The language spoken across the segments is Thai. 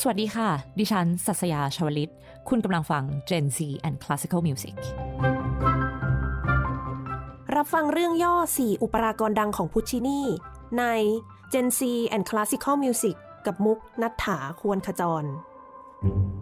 สวัสดีค่ะ ดิฉันสัสยาชวลิต คุณกำลังฟัง Gen Z and Classical Music รับฟังเรื่องย่อ 4 อุปรากรดังของพุชชินีใน Gen Z and Classical Music กับมุกนัฐถาควรขจร thank you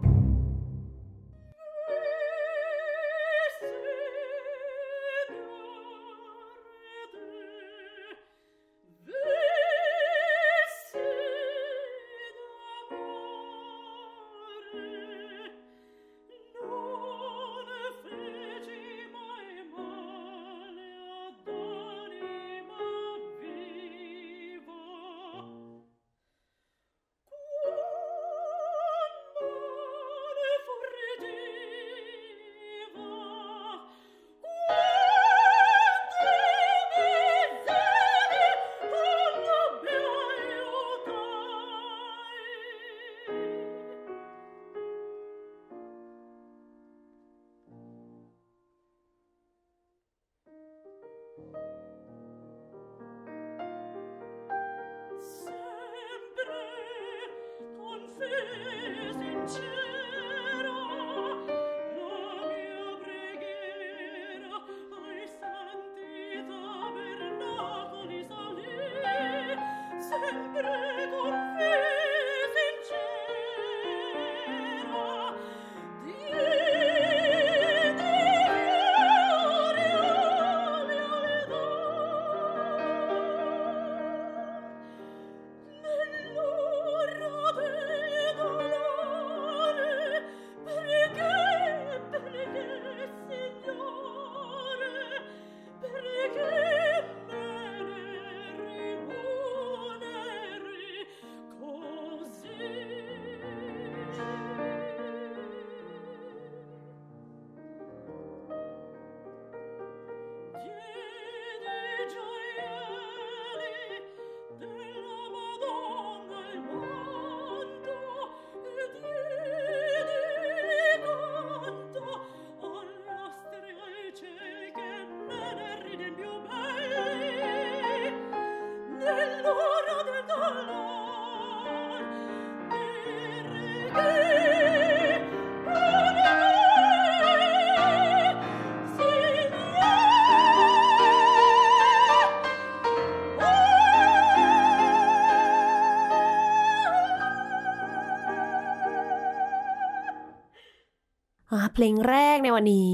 เพลงแรกในวันนี้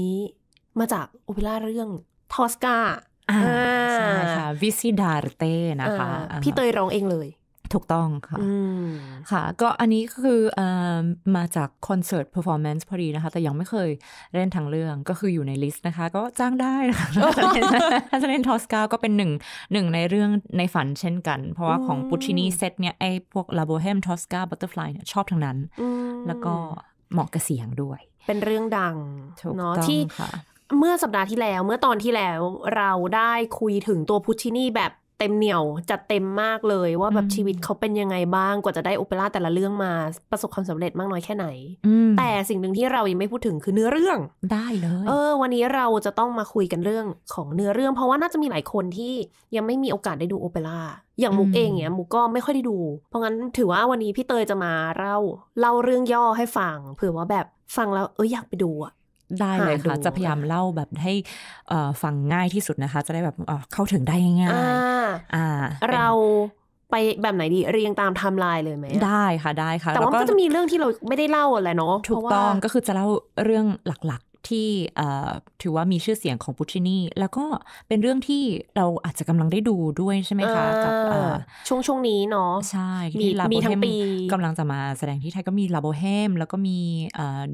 มาจากโอเปร่าเรื่องทอสกาใช่ค่ะวิซิดาร์เต้นะคะพี่เตยร้องเองเลย ถูกต้องค่ะค่ะก็อันนี้คือมาจากคอนเสิร์ตเพอร์ฟอร์แมนซ์พอดีนะคะแต่ยังไม่เคยเล่นทางเรื่องก็คืออยู่ในลิสต์นะคะ ก็จ้างได้ถ้าจะเล่นทอสกา ก็เป็นหนึ่งหนึ่งในเรื่องในฝันเช่นกัน เพราะว่าของปุชินี เซตเนี่ยไอพวกลาโบเฮมทอสกาบัตเตอร์ฟลายเนี่ยชอบทั้งนั้น แล้วก็เหมาะกับเสียงด้วยเป็นเรื่องดังเนาะที่ เมื่อสัปดาห์ที่แล้วเมื่อตอนที่แล้วเราได้คุยถึงตัวพุชชินี่แบบเต็มเหนียวจัดเต็มมากเลยว่าแบบชีวิตเขาเป็นยังไงบ้างกว่าจะได้โอเปร่า แต่ละเรื่องมาประสบความสำเร็จมากน้อยแค่ไหนแต่สิ่งหนึ่งที่เรายังไม่พูดถึงคือเนื้อเรื่องได้เลย เออ วันนี้เราจะต้องมาคุยกันเรื่องของเนื้อเรื่อง เพราะว่าน่าจะมีหลายคนที่ยังไม่มีโอกาสได้ดูโอเปร่าอย่างมุกเองเนี่ยมุกก็ไม่ค่อยได้ดู เพราะงั้นถือว่าวันนี้พี่เตยจะมาเล่าเล่าเรื่องย่อให้ฟังเผื่อว่าแบบฟังแล้วเอออยากไปดูอะได้เลยค่ะ จะพยายามเล่าแบบให้ฟังง่ายที่สุดนะคะ จะได้แบบเข้าถึงได้ง่ายๆเราไปแบบไหนดีเรียงตามไทม์ไลน์เลยไหม ได้ค่ะได้ค่ะแต่ว่าก็จะมีเรื่องที่เราไม่ได้เล่าอะลรเนาะถูกต้องก็คือจะเล่าเรื่องหลักที่ถือว่ามีชื่อเสียงของปุชินีแล้วก็เป็นเรื่องที่เราอาจจะกำลังได้ดูด้วยใช่ไหมคะกับช่วงช่วงนี้เนาะใช่ มีลาโบเงมกำลังจะมาแสดงที่ไทยก็มีลาโบเฮมแล้วก็มี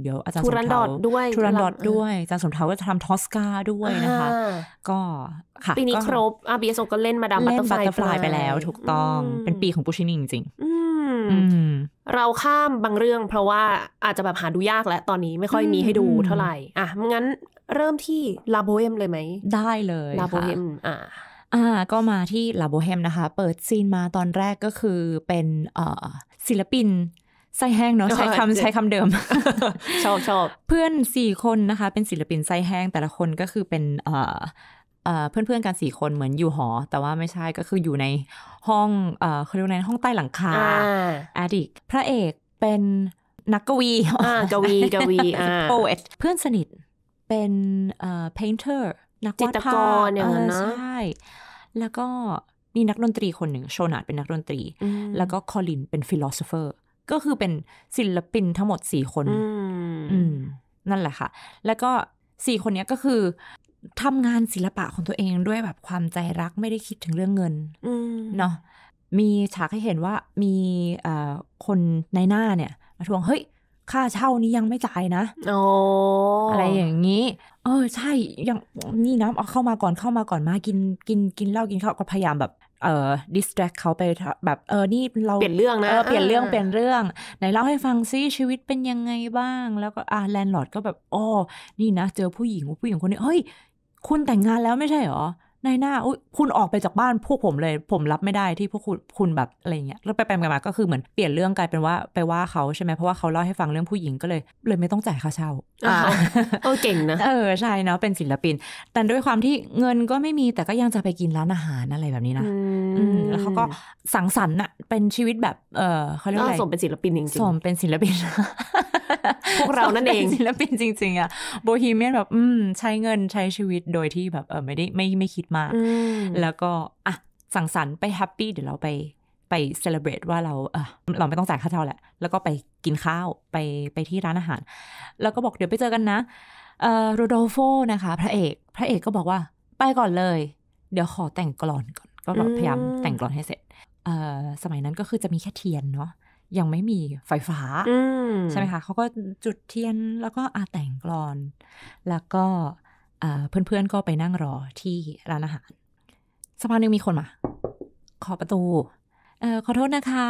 เดี๋ยวอาจารย์สมเทาด้วย ทูรันดอดด้วยอาจารย์สมเทาก็จะทำทอสกาด้วยนะคะ ก็ค่ะปีนี้ครบอาเบียโซก็เล่นมาดามบัตเตอร์ฟลายไปแล้ว ถูกต้องเป็นปีของปุชินีจริงๆเราข้ามบางเรื่องเพราะว่าอาจจะแบบหาดูยากแล้วตอนนี้ไม่ค่อยมีให้ดูเท่าไหร่อ่ะงั้นเริ่มที่ลาโบเอมเลยไหม ได้เลยลาโบเอมอ่าอ่า ก็มาที่ลาโบเฮมนะคะ เปิดซีนมาตอนแรกก็คือเป็นศิลปิน ไส้แห้งเนาะใช้คำใช้คำเดิมชอบชอบเพื่อนสี่คนนะคะเป็นศิลปินไส้แห้งแต่ละคนก็คือเป็นเพื่อนๆกันสี่คนเหมือนอยู่หอ แต่ว่าไม่ใช่ก็คืออยู่ในห้องเขาเรียกในห้องใต้หลังคาอาดิกพระเอกเป็นนักกวีกวีกวีโปเอตเพื่อนสนิทเป็นเอ่อ painter นักวาดภาพเใช่ แล้วก็มีนักดนตรีคนหนึ่งโชนาดเป็นนักดนตรี แล้วก็คอลินเป็นฟิโลโซเฟอร์ ก็คือเป็นศิลปินทั้งหมดสี่คนนั่นแหละค่ะ แล้วก็สี่คนนี้ก็คือทำงานศิลปะของตัวเองด้วยแบบความใจรักไม่ได้คิดถึงเรื่องเงินเนาะมีฉากให้เห็นว่ามีคนในหน้าเนี่ย มาทวงเฮ้ย ค่าเช่านี้ยังไม่จ่ายนะออะไรอย่างนี้เออใช่ยังนี่นะเอาเข้ามาก่อนเข้ามาก่อนมากินกินกินเหล้ากินข้าวก็พยายามแบบเอ่อดิสแทรกเขาไปแบบเออนี่เราเปลี่ยนเรื่องนะเออเปลี่ยนเรื่องเปลี่ยนเรื่องไหนเล่าให้ฟังซิชีวิตเป็นยังไงบ้าง แล้วก็อ่าแลนด์ลอร์ดก็แบบอ๋อนี่นะ เจอผู้หญิงผู้หญิงคนนี้เฮ้ยคุณแต่งงานแล้วไม่ใช่หรอนายหน้าคุณออกไปจากบ้านพวกผมเลย ผมรับไม่ได้ที่พวกคุณคุณแบบอะไรเงี้ยแล้วไปไปมาก็คือ เหมือนเปลี่ยนเรื่องกลายเป็นว่าไปว่าเขาใช่ไหมเพราะว่าเขาเล่าให้ฟังเรื่องผู้หญิงก็เลย เลยไม่ต้องจ่ายค่าเช่าเออเก่งนะเออใช่เนาะเป็นศิลปิน แต่ด้วยความที่เงินก็ไม่มีแต่ก็ยังจะไปกินร้านอาหารอะไรแบบนี้นะแล้วเขาก็สังสรรค์อะเป็นชีวิตแบบเออเขาเรียกอะไรสมเป็นศิลปินจริงๆสมเป็นศิลปิน พวกเรานั่นเองศิลปินจริงๆอะโบฮีเมียนแบบอืมใช้เงินใช้ชีวิตโดยที่แบบเออไม่ได้ไม่ไม่คิดมากมแล้วก็ อ่ะ สังสรรค์ไปแฮปปี้เดี๋ยวเราไปไปเซเลบรตว่าเราเออเราไม่ต้องจ่ายค่าเช่าแหละ แล้วก็ไปกินข้าวไปไปที่ร้านอาหาร แล้วก็บอกเดี๋ยวไปเจอกันนะเออโรโดโฟนะคะ พระเอก พระเอกก็บอกว่า ไปก่อนเลย เดี๋ยวขอแต่งกลอนก่อนก็แบบพยายามแต่งกลอนให้เสร็จเออสมัยนั้นก็คือจะมีแค่เทียนเนาะยังไม่มีไฟฟ้าใช่ไหมคะเขาก็จุดเทียนแล้วก็อาแต่งกลอน แล้วก็เพื่อนๆ ก็ไปนั่งรอที่ร้านอาหาร สักพักนึงมีคนมา ขอประตู เออขอโทษนะคะ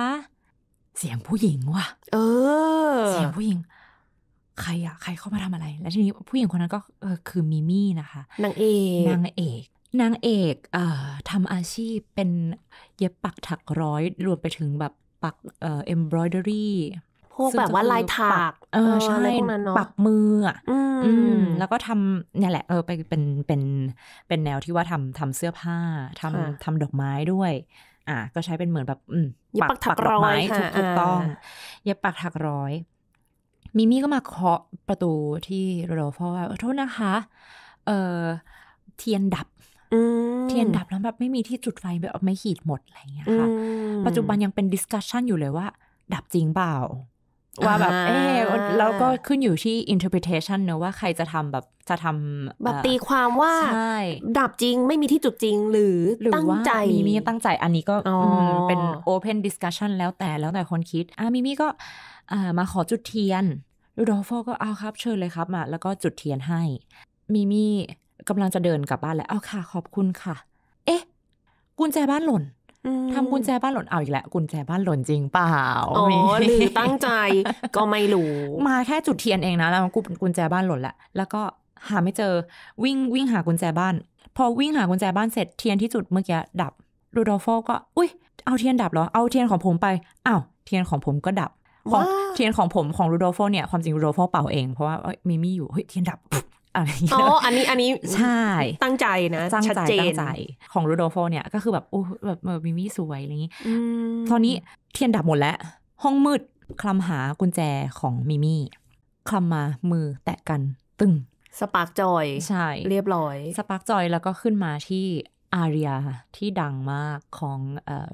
เสียงผู้หญิงว่ะ เออ เสียงผู้หญิง ใครอะใครเข้ามาทำอะไร แล้วทีนี้ผู้หญิงคนนั้นก็เออคือมิมี่นะคะ นางเอก นางเอก นางเอก เอ่อทำอาชีพเป็นเย็บปักถักร้อย รวมไปถึงแบบปักเอ่อ embroidery พวกแบบว่าลายถากเออใช่ ปักมืออ่ะอืม แล้วก็ทำเนี่ยแหละ เออไปเป็น เป็น เป็นแนวที่ว่าทำทำเสื้อผ้า ทำทำดอกไม้ด้วย อ่ะก็ใช้เป็นเหมือนแบบอืมปักถักดอกไม้ถูกต้องเย็บปักถักร้อย มิมี่ก็มาเคาะประตูที่โรโดฟว่าโทษนะคะ เออเทียนดับ เทียนดับแล้วแบบไม่มีที่จุดไฟแบบไม่ขีดหมดอะไรอย่างเงี้ยค่ะ ปัจจุบันยังเป็นดิสคัชชันอยู่เลยว่า ดับจริงเปล่าว่าแบบเออแล้วก็ขึ้นอยู่ที่ interpretation เนอะว่าใครจะทำแบบจะทำแบบตีความว่า ดับจริงไม่มีที่จุดจริงหรือหรือตั้งใจมีมีตั้งใจอันนี้ก็เป็น open discussion แล้วแต่แล้วแต่คนคิดอ่ะมีมีก็มาขอจุดเทียนรูดอฟก็เอาครับเชิญเลยครับมาแล้วก็จุดเทียนให้ มีมีกำลังจะเดินกลับบ้านแล้วเอาค่ะ ขอบคุณค่ะ เอ๊ะกุญแจบ้านหล่นทำกุญแจบ้านหล่น เอาอีกแล้วกุญแจบ้านหล่นจริงเปล่าอ๋อ หรือตั้งใจก็ไม่รู้ มาแค่จุดเทียนเองนะ แล้วกูกุญแจบ้านหล่นละ แล้วก็หาไม่เจอ วิ่งวิ่งหากุญแจบ้าน พอวิ่งหากุญแจบ้านเสร็จเทียนที่จุดเมื่อกี้ดับรูดอฟก็ อุ้ย เอาเทียนดับเหรอ เอาเทียนของผมไปอ้าวเทียนของผมก็ดับ ของเทียนของผมของรูดอฟเนี่ยความจริงรูดอฟเป่าเอง เพราะว่ามีมี่อยู่ เฮ้ย เทียนดับอะไรเงี้ยอ๋ออันนี้ อันนี้ใช่ตั้งใจนะตั้งใจตั้งใจ ของรูโดโฟเนี่ยก็คือแบบโอ้แบบมิมี่สวย อะไรเย่างี้ตอนนี้เทียนดับหมดแล้ว ห้องมืดคลำหากุญแจของมิมี่คลำมามือแตะกันตึง สปาร์กจอยใช่ เรียบร้อย สปาร์กจอยแล้วก็ขึ้นมาที่อาเรียที่ดังมากของ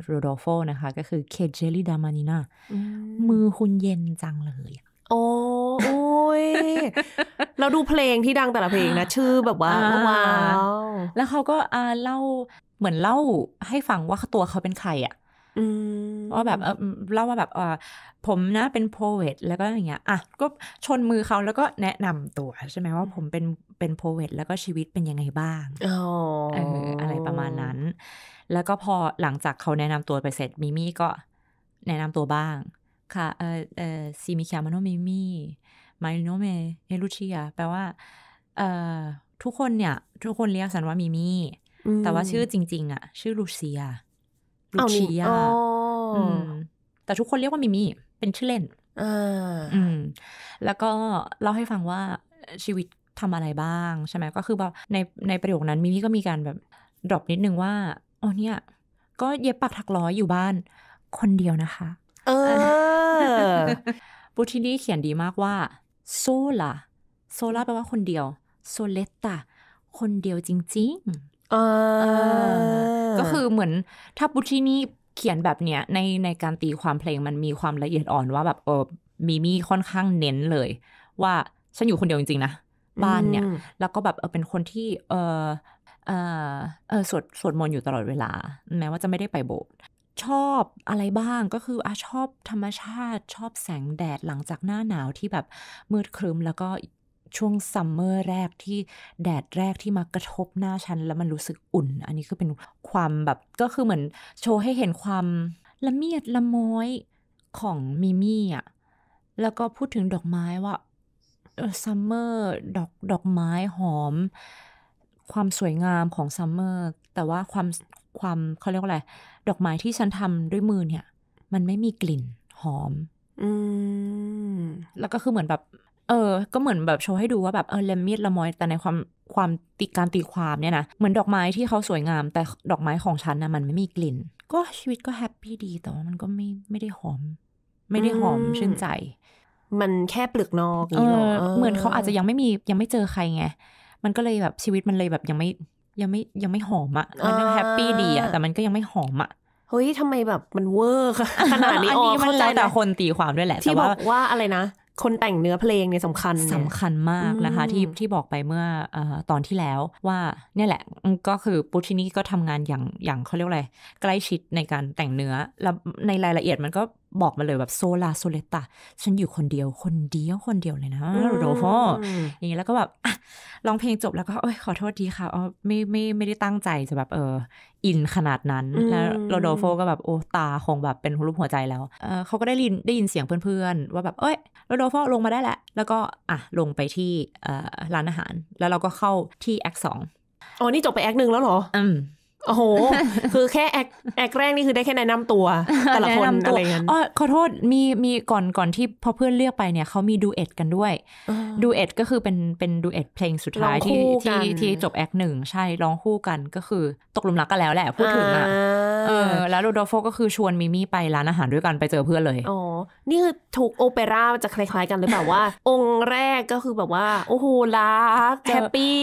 โรโดโฟนะคะ ก็คือเคเจลิดามานินามือคุณเย็นจังเลยโอ้อุ้ย เราดูเพลงที่ดังแต่ละเพลงนะชื่อแบบว่าว้าวแล้วเขาก็อ่าเล่าเหมือนเล่าให้ฟังว่าตัวเขาเป็นใครอ่ะว่าแบบเล่าว่าแบบผมนะเป็นโพเวตแล้วก็อย่างเงี้ยอ่ะก็ชนมือเขาแล้วก็แนะนำตัวใช่ไหมว่าผมเป็นเป็นโพเวตแล้วก็ชีวิตเป็นยังไงบ้างออะไรประมาณนั้น แล้วก็พอหลังจากเขาแนะนำตัวไปเสร็จมิมี่ก็แนะนำตัวบ้าง ค่ะ เออเออซีมิคามาโนมิมี่มายโนเมเนลูเชียแปลว่า เอ่อทุกคนเนี่ย ทุกคนเรียกสันว่ามิมี่ แต่ว่าชื่อจริงๆอ่ะ ชื่อลูเซียลูเชียแต่ทุกคนเรียกว่ามิมี่ เป็นชื่อเล่นอืม แล้วก็เล่าให้ฟังว่า ชีวิตทำอะไรบ้างใช่ไหม ก็คือแบบในในประโยคนั้นมิมี่ก็มีการแบบดรอปนิดนึงว่า อ๋อเนี่ย ก็เย็บปักถักร้อยอยู่บ้าน คนเดียวนะคะ เออบูทินี่เขียนดีมากว่าโซล่าโซล่าแปลว่าคนเดียวโซเลตตาคนเดียวจริงๆก็คือเหมือนถ้าบุชินี่เขียนแบบเนี้ยในในการตีความเพลงมันมีความละเอียดอ่อนว่าแบบเออมีมีค่อนข้างเน้นเลยว่าฉันอยู่คนเดียวจริงๆนะ บ้านเนี่ย แล้วก็แบบเออเป็นคนที่เออเออเออสวดสวดมนต์อยู่ตลอดเวลา แม้ว่าจะไม่ได้ไปโบสถ์ชอบอะไรบ้างก็คืออาชอบธรรมชาติชอบแสงแดดหลังจากหน้าหนาวที่แบบมืดครึมแล้วก็ช่วงซัมเมอร์แรกที่แดดแรกที่มากระทบหน้าฉันแล้วมันรู้สึกอุ่น อันนี้คือเป็นความแบบก็คือเหมือนโชว์ให้เห็นความละเมียดละม้อยของมิมี่อ่ะแล้วก็พูดถึงดอกไม้ว่าซัมเมอร์ดอกดอกไม้หอมความสวยงามของซัมเมอร์แต่ว่าความความเขาเรียกว่าอะไรดอกไม้ที่ฉันทำด้วยมือเนี่ย มันไม่มีกลิ่น หอม อืมแล้วก็คือเหมือนแบบ เออ ก็เหมือนแบบโชว์ให้ดูว่าแบบเออเลมมีดละมอย แต่ในความความตีการตีความเนี่ยนะเหมือนดอกไม้ที่เขาสวยงาม แต่ดอกไม้ของฉันนะมันไม่มีกลิ่น ก็ชีวิตก็แฮปปี้ดีแต่ว่ามันก็ไม่ไม่ได้หอม ไม่ได้หอม ชื่นใจ มันแค่เปลือกนอก่เออเหมือนเขาอาจจะยังไม่มียังไม่เจอใครไงมันก็เลยแบบชีวิตมันเลยแบบยังไม่ยังไม่ยังไม่หอมอะมันยังแฮปปี้ดีอะแต่มันก็ยังไม่หอมอะเฮ้ยทำไมแบบมันเวอร์ขนาดนี้อ๋อเข้าใจแต่คนตีความด้วยแหละที่บอกว่าอะไรนะ คนแต่งเนื้อเพลงเนี่ยสำคัญสำคัญมากนะคะ ที่ที่บอกไปเมื่อตอนที่แล้วว่าเนี่ยแหละ ก็คือปุชินี่ก็ทำงานอย่างอย่างเขาเรียกอะไรใกล้ชิดในการแต่งเนื้อแล้วในรายละเอียดมันก็บอกมาเลยแบบโซลาโซเลตาฉันอยู่คนเดียวคนเดียว คนเดียวเลยนะโรโฮอย่างนี้แล้วก็แบบร้องเพลงจบแล้ว ก็อ้ยขอโทษทีค่ะอ๋อไม่ไม่ไม่ได้ตั้งใจจะแบบเอออินขนาดนั้นแล้วโรโดโฟก็แบบโอ้ตาคงแบบเป็นรูปหัวใจแล้วเออเขาก็ได้ยินได้ยินเสียงเพื่อน ๆ ว่าแบบเอ้ยโรโดโฟลงมาได้แล้วแล้วก็อ่ะลงไปที่ร้านอาหารแล้วเราก็เข้าที่แอคสองอ๋อนี่จบไปแอคหนึ่งแล้วเหรออืมโอ้โห คือแค่แอกแอแรกนี่คือได้แค่แนะนำตัว แต่ละคนอะไรเงี้ยอ๋อขอโทษมีมีก่อนก่อนที่พอเพื่อนเลือกไปเนี่ยเขามีดูเอ็ดกันด้วย ดูเอ็ดก็คือเป็นเป็นดูเอ็ดเพลงสุดท้ายที่ที่ที่จบแอกหนึ่งใช่ร้องคู่กันก็คือตกลุมรักกันแล้วแหละพูดถึงอ่ะเออ แล้วโรดโฟก็คือชวนมิมี่ไป ร้านอาหารด้วยกันไปเจอเพื่อนเลย อ๋อนี่คือถูกโอเปร่าจะคล้ายๆ กันหรือเปล่าว่า องค์แรกก็คือแบบว่าโอ้โหรักแฮปปี้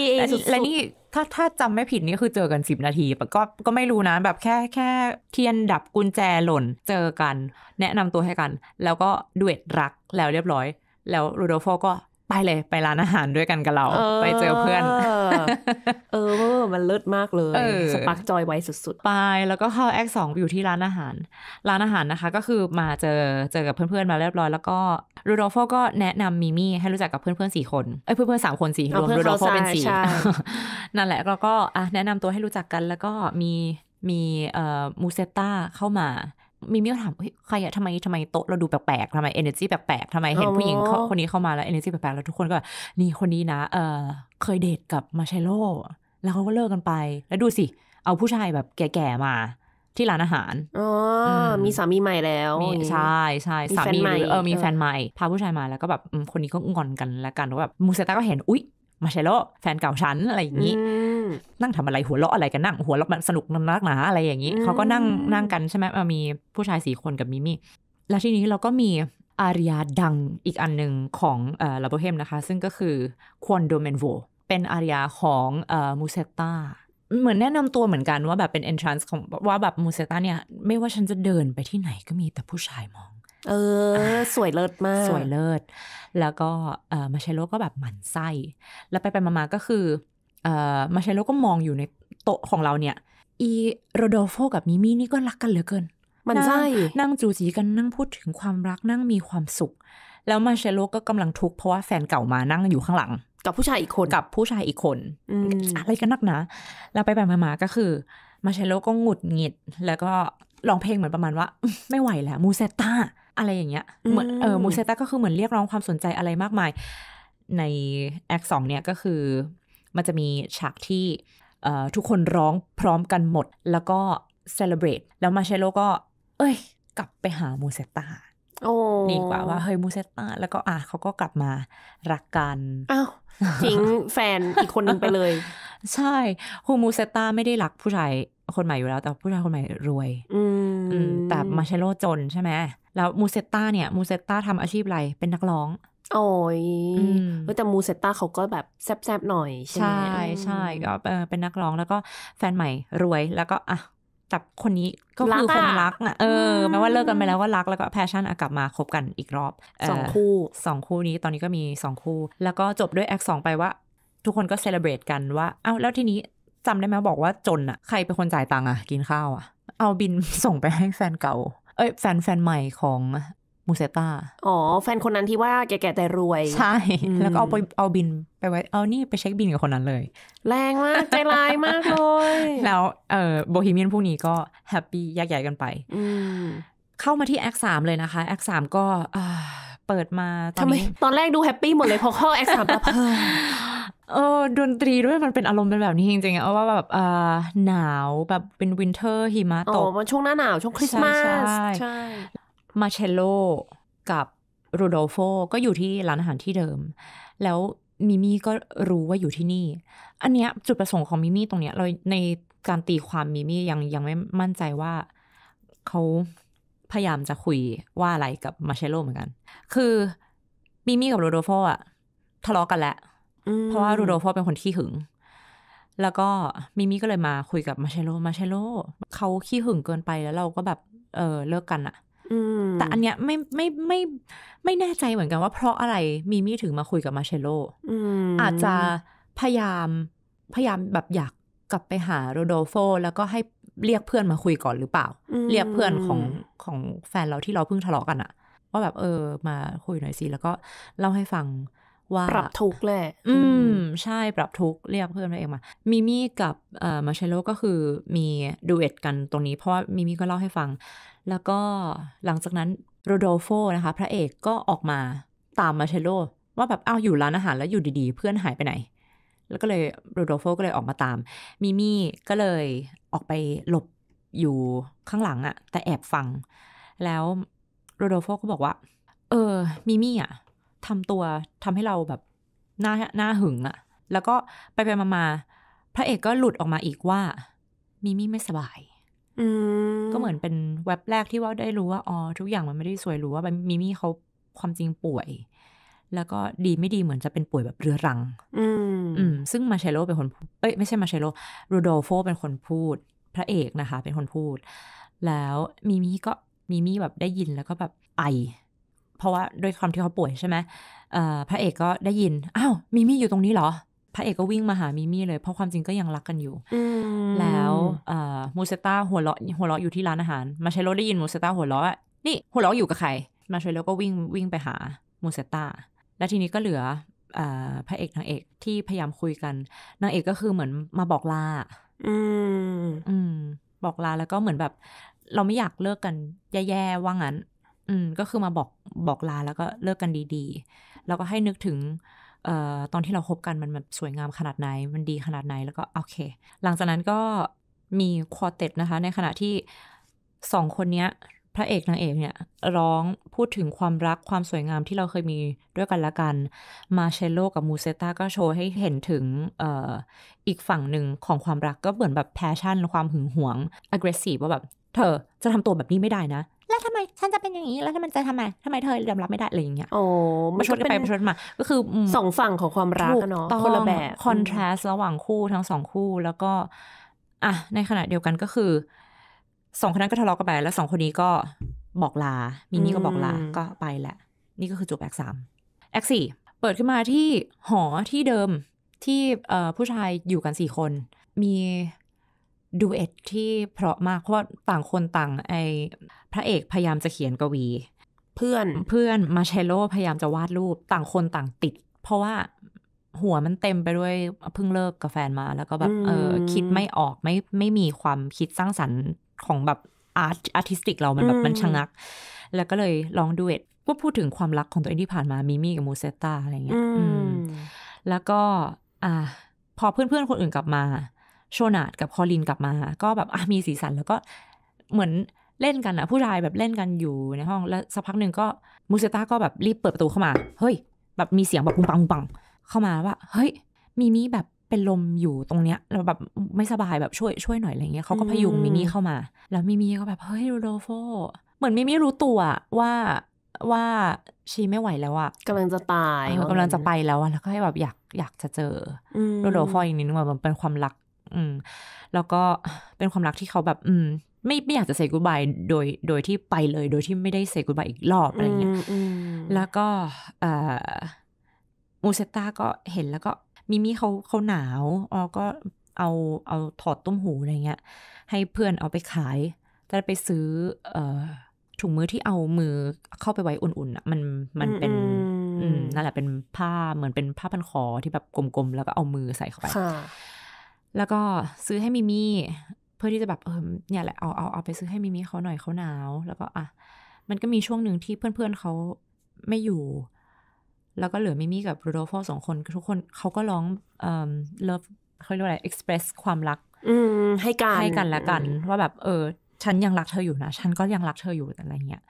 และนี่ถ้าถ้าจำไม่ผิดนี่คือเจอกันสิบนาทีก็ก็ไม่รู้นะแบบแค่แค่เทียนดับกุญแจหล่นเจอกันแนะนำตัวให้กัน แล้วก็ดูเอ็ดรักแล้วเรียบร้อย แล้วรูโดฟก็ไปเลยไปร้านอาหารด้วยกันกับเราไปเจอเพื่อนเออมันเลิศมากเลย สปักจอยไว้สุดๆ ไป แล้วก็เข้าแอคสองอยู่ที่ร้านอาหาร ร้านอาหารนะคะ ก็คือมาเจอ เจอกับเพื่อนๆมาเรียบร้อยแล้วก็รูดอฟโฟก็แนะนำมิมี่ให้รู้จักกับเพื่อนๆสี่คนเอ้ยเพื่อนๆสามคนสี่รวมรูดอฟโฟเป็นสี่นั่นแหละแล้วก็อ่ะแนะนำตัวให้รู้จักกันแล้วก็มีมีเออ่มูเซต้าเข้ามามีมิวถามเฮ้ยใครอะทำไมทำไมโต๊ะเราดูแปลกๆทำไมเอเนอร์จีแปลกๆทำไมเห็นผู้หญิง คนนี้เข้ามาแล้วเอเนอร์จีแปลกๆแล้วทุกคนก็แบบนี่คนนี้นะ เออเคยเดทกับมาเชโลแล้วเขาก็เลิกกันไป แล้วดูสิ เอาผู้ชายแบบแก่ๆมา ที่ร้านอาหาร อ๋อ มีสามีใหม่แล้ว ใช่ใช่สามีเออ มีแฟนใหม่ พาผู้ชายมาแล้วก็แบบ คนนี้ก็งอนกันแล้วกันว่าแบบ มูเซต้าก็เห็น อุ๊ยมาเชโลแฟนเก่าฉันอะไรอย่างนี้นั่งทำอะไรหัวเราะอะไรกันนั่งหัวเราะมันสนุกนักหนาอะไรอย่างนี้เขาก็นั่งนั่งกันใช่ไหมมมีผู้ชายสี่คนกับมิมี่แล้วทีนี้เราก็มี อารยาดังอีกอันหนึ่งของเออลาโบเฮมนะคะซึ่งก็คือควอนโดเมนโวเป็นอารยาของเอมูเซตาเหมือนแนะนำตัวเหมือนกันว่าแบบเป็น entrance ของว่าแบบมูเซตาเนี่ย ไม่ว่าฉันจะเดินไปที่ไหนก็มีแต่ผู้ชายมอง เออ สวยเลิศมากสวยเลิศแล้วก็เออมาเชโลก็แบบหมั่นไส้แล้วไปไปมาๆก็คือมาเชลโลก็มองอยู่ในโต๊ะของเราเนี่ย อีโรโดโฟกับมิมี่นี่ก็รักกันเหลือเกิน มันใช่ นั่งจูจีกันนั่งพูดถึงความรักนั่งมีความสุข แล้วมาเชลโลก็กำลังทุกข์เพราะว่าแฟนเก่ามานั่งอยู่ข้างหลัง กับผู้ชายอีกคน กับผู้ชายอีกคนอะไรกันนักนะ แล้วไปไปมาก็คือ มาเชลโลก็หงุดหงิดแล้วก็ร้องเพลงเหมือนประมาณว่าไม่ไหวแล้วมูเซต้าอะไรอย่างเงี้ยเหมือนเออมูเซต้าก็คือเหมือนเรียกร้องความสนใจอะไรมากมายในแอคสองเนี่ยก็คือมันจะมีฉากที่ทุกคนร้องพร้อมกันหมดแล้วก็เซเลบรตแล้วมาเชโลก็ เอ้ย กลับไปหามูเซตา โอ้ ดีกว่าว่าเฮ้ยมูเซตาแล้วก็อ่ะเขาก็กลับมารักกัน อ้าวทิ้งแฟนอีกคนนึงไปเลย ใช่ฮูมูเซตาไม่ได้รักผู้ชายคนใหม่อยู่แล้ว แต่ผู้ชายคนใหม่รวย อืม แต่มาเชโลจนใช่ไหม แล้วมูเซตาเนี่ยมูเซตาทำอาชีพอะไร เป็นนักร้องโอ้ยแต่มูเซตตาเขาก็แบบ แซบๆหน่อย ใช่ใช่ใชก็เป็นนักร้องแล้วก็แฟนใหม่รวยแล้วก็อ่ะแต่คนนี้ ก็คือคนรักอ่ะเออแม้ว่าเลิกกันไปแล้วก็รักแล้วก็แพชชั่นกลับมาคบกันอีกรอบสองคู่สองคู่นี้ตอนนี้ก็มีสองคู่แล้วก็จบด้วยแอคสองไปว่าทุกคนก็เซเลบรตกันว่าเอ้าแล้วทีนี้จำได้ไหมบอกว่าจนอ่ะใครเป็นคนจ่ายตังค์อ่ะกินข้าวอ่ะ เอาบินส่งไปให้แฟนเก่า เอ้ยแฟนแฟนใหม่ของมูเซตา อ๋อ แฟนคนนั้นที่ว่าแก่แต่รวย ใช่ แล้วก็เอาไปเอาบินไปไว้ เอานี่ไปเช็คบินกับคนนั้นเลย แรงมาก ใจร้ายมากเลย แล้วเออโบฮีเมียนพวกนี้ก็แฮปปี้ยยกใหญ่กันไปเข้ามาที่แอคสามเลยนะคะแอคสามก็เปิดมาตอนนี้ตอนแรกดูแฮปปี้หมดเลยพอเข้าแอคสามแบบเออดนตรีด้วยมันเป็นอารมณ์เป็นแบบนี้จริงๆเอาว่าแบบอ่าหนาวแบบเป็นวินเทอร์หิมะตกช่วงหน้าหนาวช่วงคริสต์มาสใช่มาเชลโลกับรูโดโฟก็อยู่ที่ร้านอาหารที่เดิม แล้วมิมี่ก็รู้ว่าอยู่ที่นี่ อันเนี้ยจุดประสงค์ของมิมี่ตรงเนี้ยเราในการตีความมิมี่ยังยังไม่ มั่นใจว่าเขาพยายามจะคุยว่าอะไรกับมาเชลโลเหมือนกัน คือมิมี่กับรูโดโฟอ่ะทะเลาะกันแหละเพราะว่ารูโดโฟเป็นคนขี้หึง แล้วก็มิมี่ก็เลยมาคุยกับมาเชลโลมาเชลโลเขาขี้หึงเกินไปแล้วเราก็แบบเออเลิกกันอะแต่อันเนี้ยไม่ไม่ไม่ไม่แน่ใจเหมือนกันว่าเพราะอะไรมีมี่ถึงมาคุยกับมาเชโลอาจจะพยายาม พยายามแบบอยากกลับไปหาโรโดโฟแล้วก็ให้เรียกเพื่อนมาคุยก่อนหรือเปล่า เรียกเพื่อนของของแฟนเราที่เราเพิ่งทะเลาะกันอะว่าแบบ เออมาคุยหน่อยสิ แล้วก็เล่าให้ฟังว่าปรับทุกเลยอืม ใช่ปรับทุกเรียกเพื่อนมาเองมามิมี่กับเอ่อมาเชโลก็คือมีดูเอดกันตรงนี้ เพราะว่ามิมี่ก็เล่าให้ฟังแล้วก็หลังจากนั้นโรโดโฟนะคะ พระเอกก็ออกมาตามมาเชโลว่าแบบอ้าวอยู่ร้านอาหารแล้วอยู่ดีๆ เพื่อนหายไปไหน แล้วก็เลยโรโดโฟก็เลยออกมาตามมิมี่ก็เลยออกไปหลบอยู่ข้างหลังอะแต่แอบฟัง แล้วโรโดโฟก็บอกว่า เออมิมี่อะทำตัวทำให้เราแบบหน้าหน้าหึงอะแล้วก็ไปไปมามา พระเอกก็หลุดออกมาอีกว่ามิมี่ไม่สบายก็เหมือนเป็นเว็บแรกที่ว่าได้รู้ว่าอ๋อทุกอย่างมันไม่ได้สวยหรูว่ามิมี่เขาความจริงป่วย แล้วก็ดีไม่ดีเหมือนจะเป็นป่วยแบบเรื้อรังอืมซึ่งมาเชโลเป็นคนเอ้ยไม่ใช่มาเชโลรูโดโฟเป็นคนพูด พระเอกนะคะ เป็นคนพูด แล้วมิมี่ก็มิมี่แบบได้ยินแล้วก็แบบไอ เพราะว่าด้วยความที่เขาป่วยใช่ไหมพระเอกก็ได้ยินอ้าวมิมี่อยู่ตรงนี้เหรอพระเอกก็วิ่งมาหามิมี่เลยเพราะความจริงก็ยังรักกันอยู่แล้วมูเซต้าหัวเราะหัวเราะอยู่ที่ร้านอาหาร มาเชโลได้ยินมูเซต้าหัวเราะนี่หัวเราะอยู่กับใคร มาเชโลก็วิ่งวิ่งไปหามูเซต้าและทีนี้ก็เหลือพระเอกนางเอกที่พยายามคุยกันนางเอกก็คือเหมือนมาบอกลาอืมอืมบอกลาแล้วก็เหมือนแบบ เราไม่อยากเลิกกันแย่ๆว่างั้น อืมก็คือมาบอกบอกลาแล้วก็เลิกกันดีๆแล้วก็ให้นึกถึงออตอนที่เราคบกันมันสวยงามขนาดไหนมันดีขนาดไหน แล้วก็โอเค หลังจากนั้นก็มีคอเต็ดนะคะ ในขณะที่สองคนเนี้ยพระเอกนางเอกเนี่ย ร้องพูดถึงความรักความสวยงามที่เราเคยมีด้วยกันละกันมาเชลโลกับมูเซตาก็โชว์ให้เห็นถึงอออีกฝั่งหนึ่งของความรักก็เหมือนแบบแพชชั่นความหึงหวง aggressive ว่าแบบเธอจะทำตัวแบบนี้ไม่ได้นะแล้วทำไม ฉันจะเป็นอย่างนี้แล้วถ้ามันจะทำไมทำไมเธอยอมรับไม่ได้อะไรอย่างเงี้ยโอ้มันชนไปชนมา ก็คือสองฝั่งของความรักเนาะคนละแบบคอนทราสระหว่างคู่ทั้งสองคู่ แล้วก็อ่ะในขณะเดียวกันก็คือ สองคนนั้นก็ทะเลาะกันไป แล้วสองคนนี้ก็บอกลามินี่ก็บอกลาก็ไปแหละ นี่ก็คือจบแอคสามแอคสี่เปิดขึ้นมาที่หอที่เดิมที่ผู้ชายอยู่กันสี่คน มีดูเอ็ดที่เพราะมากเพราะต่างคนต่างไอพระเอกพยายามจะเขียนกวี เพื่อนเพื่อนมาเชโลพยายามจะวาดรูปต่างคนต่างติด เพราะว่าหัวมันเต็มไปด้วยเพิ่งเลิกกับแฟนมา แล้วก็แบบเออคิดไม่ออกไม่ไม่มีความคิดสร้างสรรค์ของแบบอาร์ตอาร์ติสติกเรามันแบบมันชะงัก แล้วก็เลยลองดูเอ็ดก็พูดถึงความรักของตัวเองที่ผ่านมามิมี่กับมูเซตตาอะไรเงี้ยแล้วก็ อ่าพอเพื่อนๆคนอื่นกลับมาโชนาดกับคอลินกลับมา ก็แบบอ่ะมีสีสันแล้วก็เหมือนเล่นกันอะผู้ชายแบบเล่นกันอยู่ในห้อง แล้วสักพักหนึ่งก็มูเซต้าก็แบบรีบเปิดประตูเข้ามาเฮ้ยแบบมีเสียงแบบปุงปังปุงปังเข้ามาว่า เฮ้ย มีมีแบบเป็นลมอยู่ตรงเนี้ยแล้วแบบไม่สบายแบบช่วยช่วยหน่อยอะไรเงี้ยเขาก็พยุงมิมี่เข้ามา แล้วมิมี่ก็แบบเฮ้ยโรโฟ เหมือนมิมี่รู้ตัว ว่าว่าชีไม่ไหวแล้วอะกำลังจะตายกำลังจะไปแล้วอะแล้วก็ให้แบบอยากอยากจะเจอโรโดฟอยอีกนิดนึงแบบเป็นความรักอืม แล้วก็เป็นความรักที่เขาแบบ อืม ไม่ไม่อยากจะเซกูบายโดยโดยที่ไปเลย โดยที่ไม่ได้เซกูบายอีกรอบอะไรเงี้ยแล้วก็มูเซต้าก็เห็นแล้วก็มิมี่เขาเขาหนาวออก็เอาเอาถอดตุ้มหูอะไรเงี้ยให้เพื่อนเอาไปขายจะไปซื้ออถุงมือที่เอามือเข้าไปไว้อุ่นๆอ่ะ มันมันเป็นนั่นแหละเป็นผ้าเหมือนเป็นผ้าพันคอที่แบบกลมๆแล้วก็เอามือใส่เข้าไปแล้วก็ซื้อให้มิมี่เพื่อที่จะแบบ เออเนี่ยแหละ เอาเอาเอาไปซื้อให้มิมี่เขาหน่อยเขาหนาว แล้วก็ อ่ะ มันก็มีช่วงหนึ่งที่เพื่อนๆเเขาไม่อยู่ แล้วก็เหลือมิมี่กับรูโดฟสองคนทุกคนเขาก็ร้อง เอ่อเลิฟเขาเรียกว่าอะไรเอ็กซ์เพรสความรัก อืม ให้กัน ให้กันละกัน ว่าแบบ เออ ฉันยังรักเธออยู่นะ ฉันก็ยังรักเธออยู่อะไรเงี้ย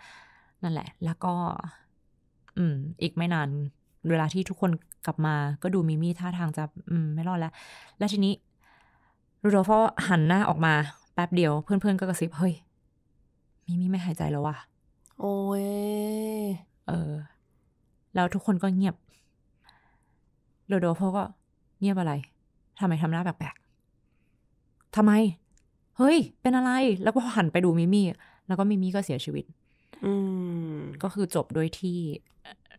นั่นแหละ แล้วก็ อืม อีกไม่นาน เวลาที่ทุกคนกลับมา ก็ดูมิมี่ท่าทางจะ อืม ไม่รอดแล้ว แล้วทีนี้รูโดฟอหันหน้าออกมา แป๊บเดียวเพื่อนๆ ก็กระซิบ เฮ้ยมิมีไม่หายใจแล้วว่ะ โอ้ยเออ แล้วทุกคนก็เงียบโรโดฟก็เงียบอะไรทำไมทำหน้าแปลกๆทำไมเฮ้ย เป็นอะไรแล้วก็หันไปดูมิมี่แล้วก็มิมี่ก็เสียชีวิต อืม ก็คือจบด้วยที่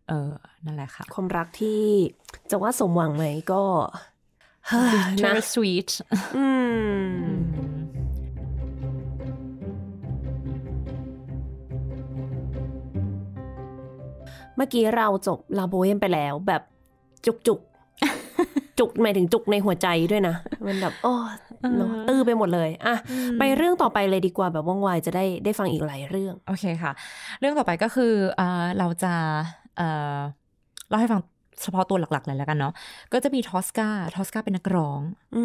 เออนั่นแหละค่ะ ความรักที่จะว่าสมหวังไหมก็ bittersweet เมื่อกี้เราจบลาโบยอมไปแล้วแบบจุกจุกจุกหมายถึงจุกในหัวใจด้วยนะมันแบบโอ้ตื้อไปหมดเลยอะไปเรื่องต่อไปเลยดีกว่าแบบว่องไวจะได้ได้ฟังอีกหลายเรื่องโอเคค่ะ เรื่องต่อไปก็คือเราจะเล่าให้ฟังเฉพาะตัวหลักๆ เลยแล้วกันเนาะ ก็จะมีทอสกา ทอสกาเป็นนักร้อง อื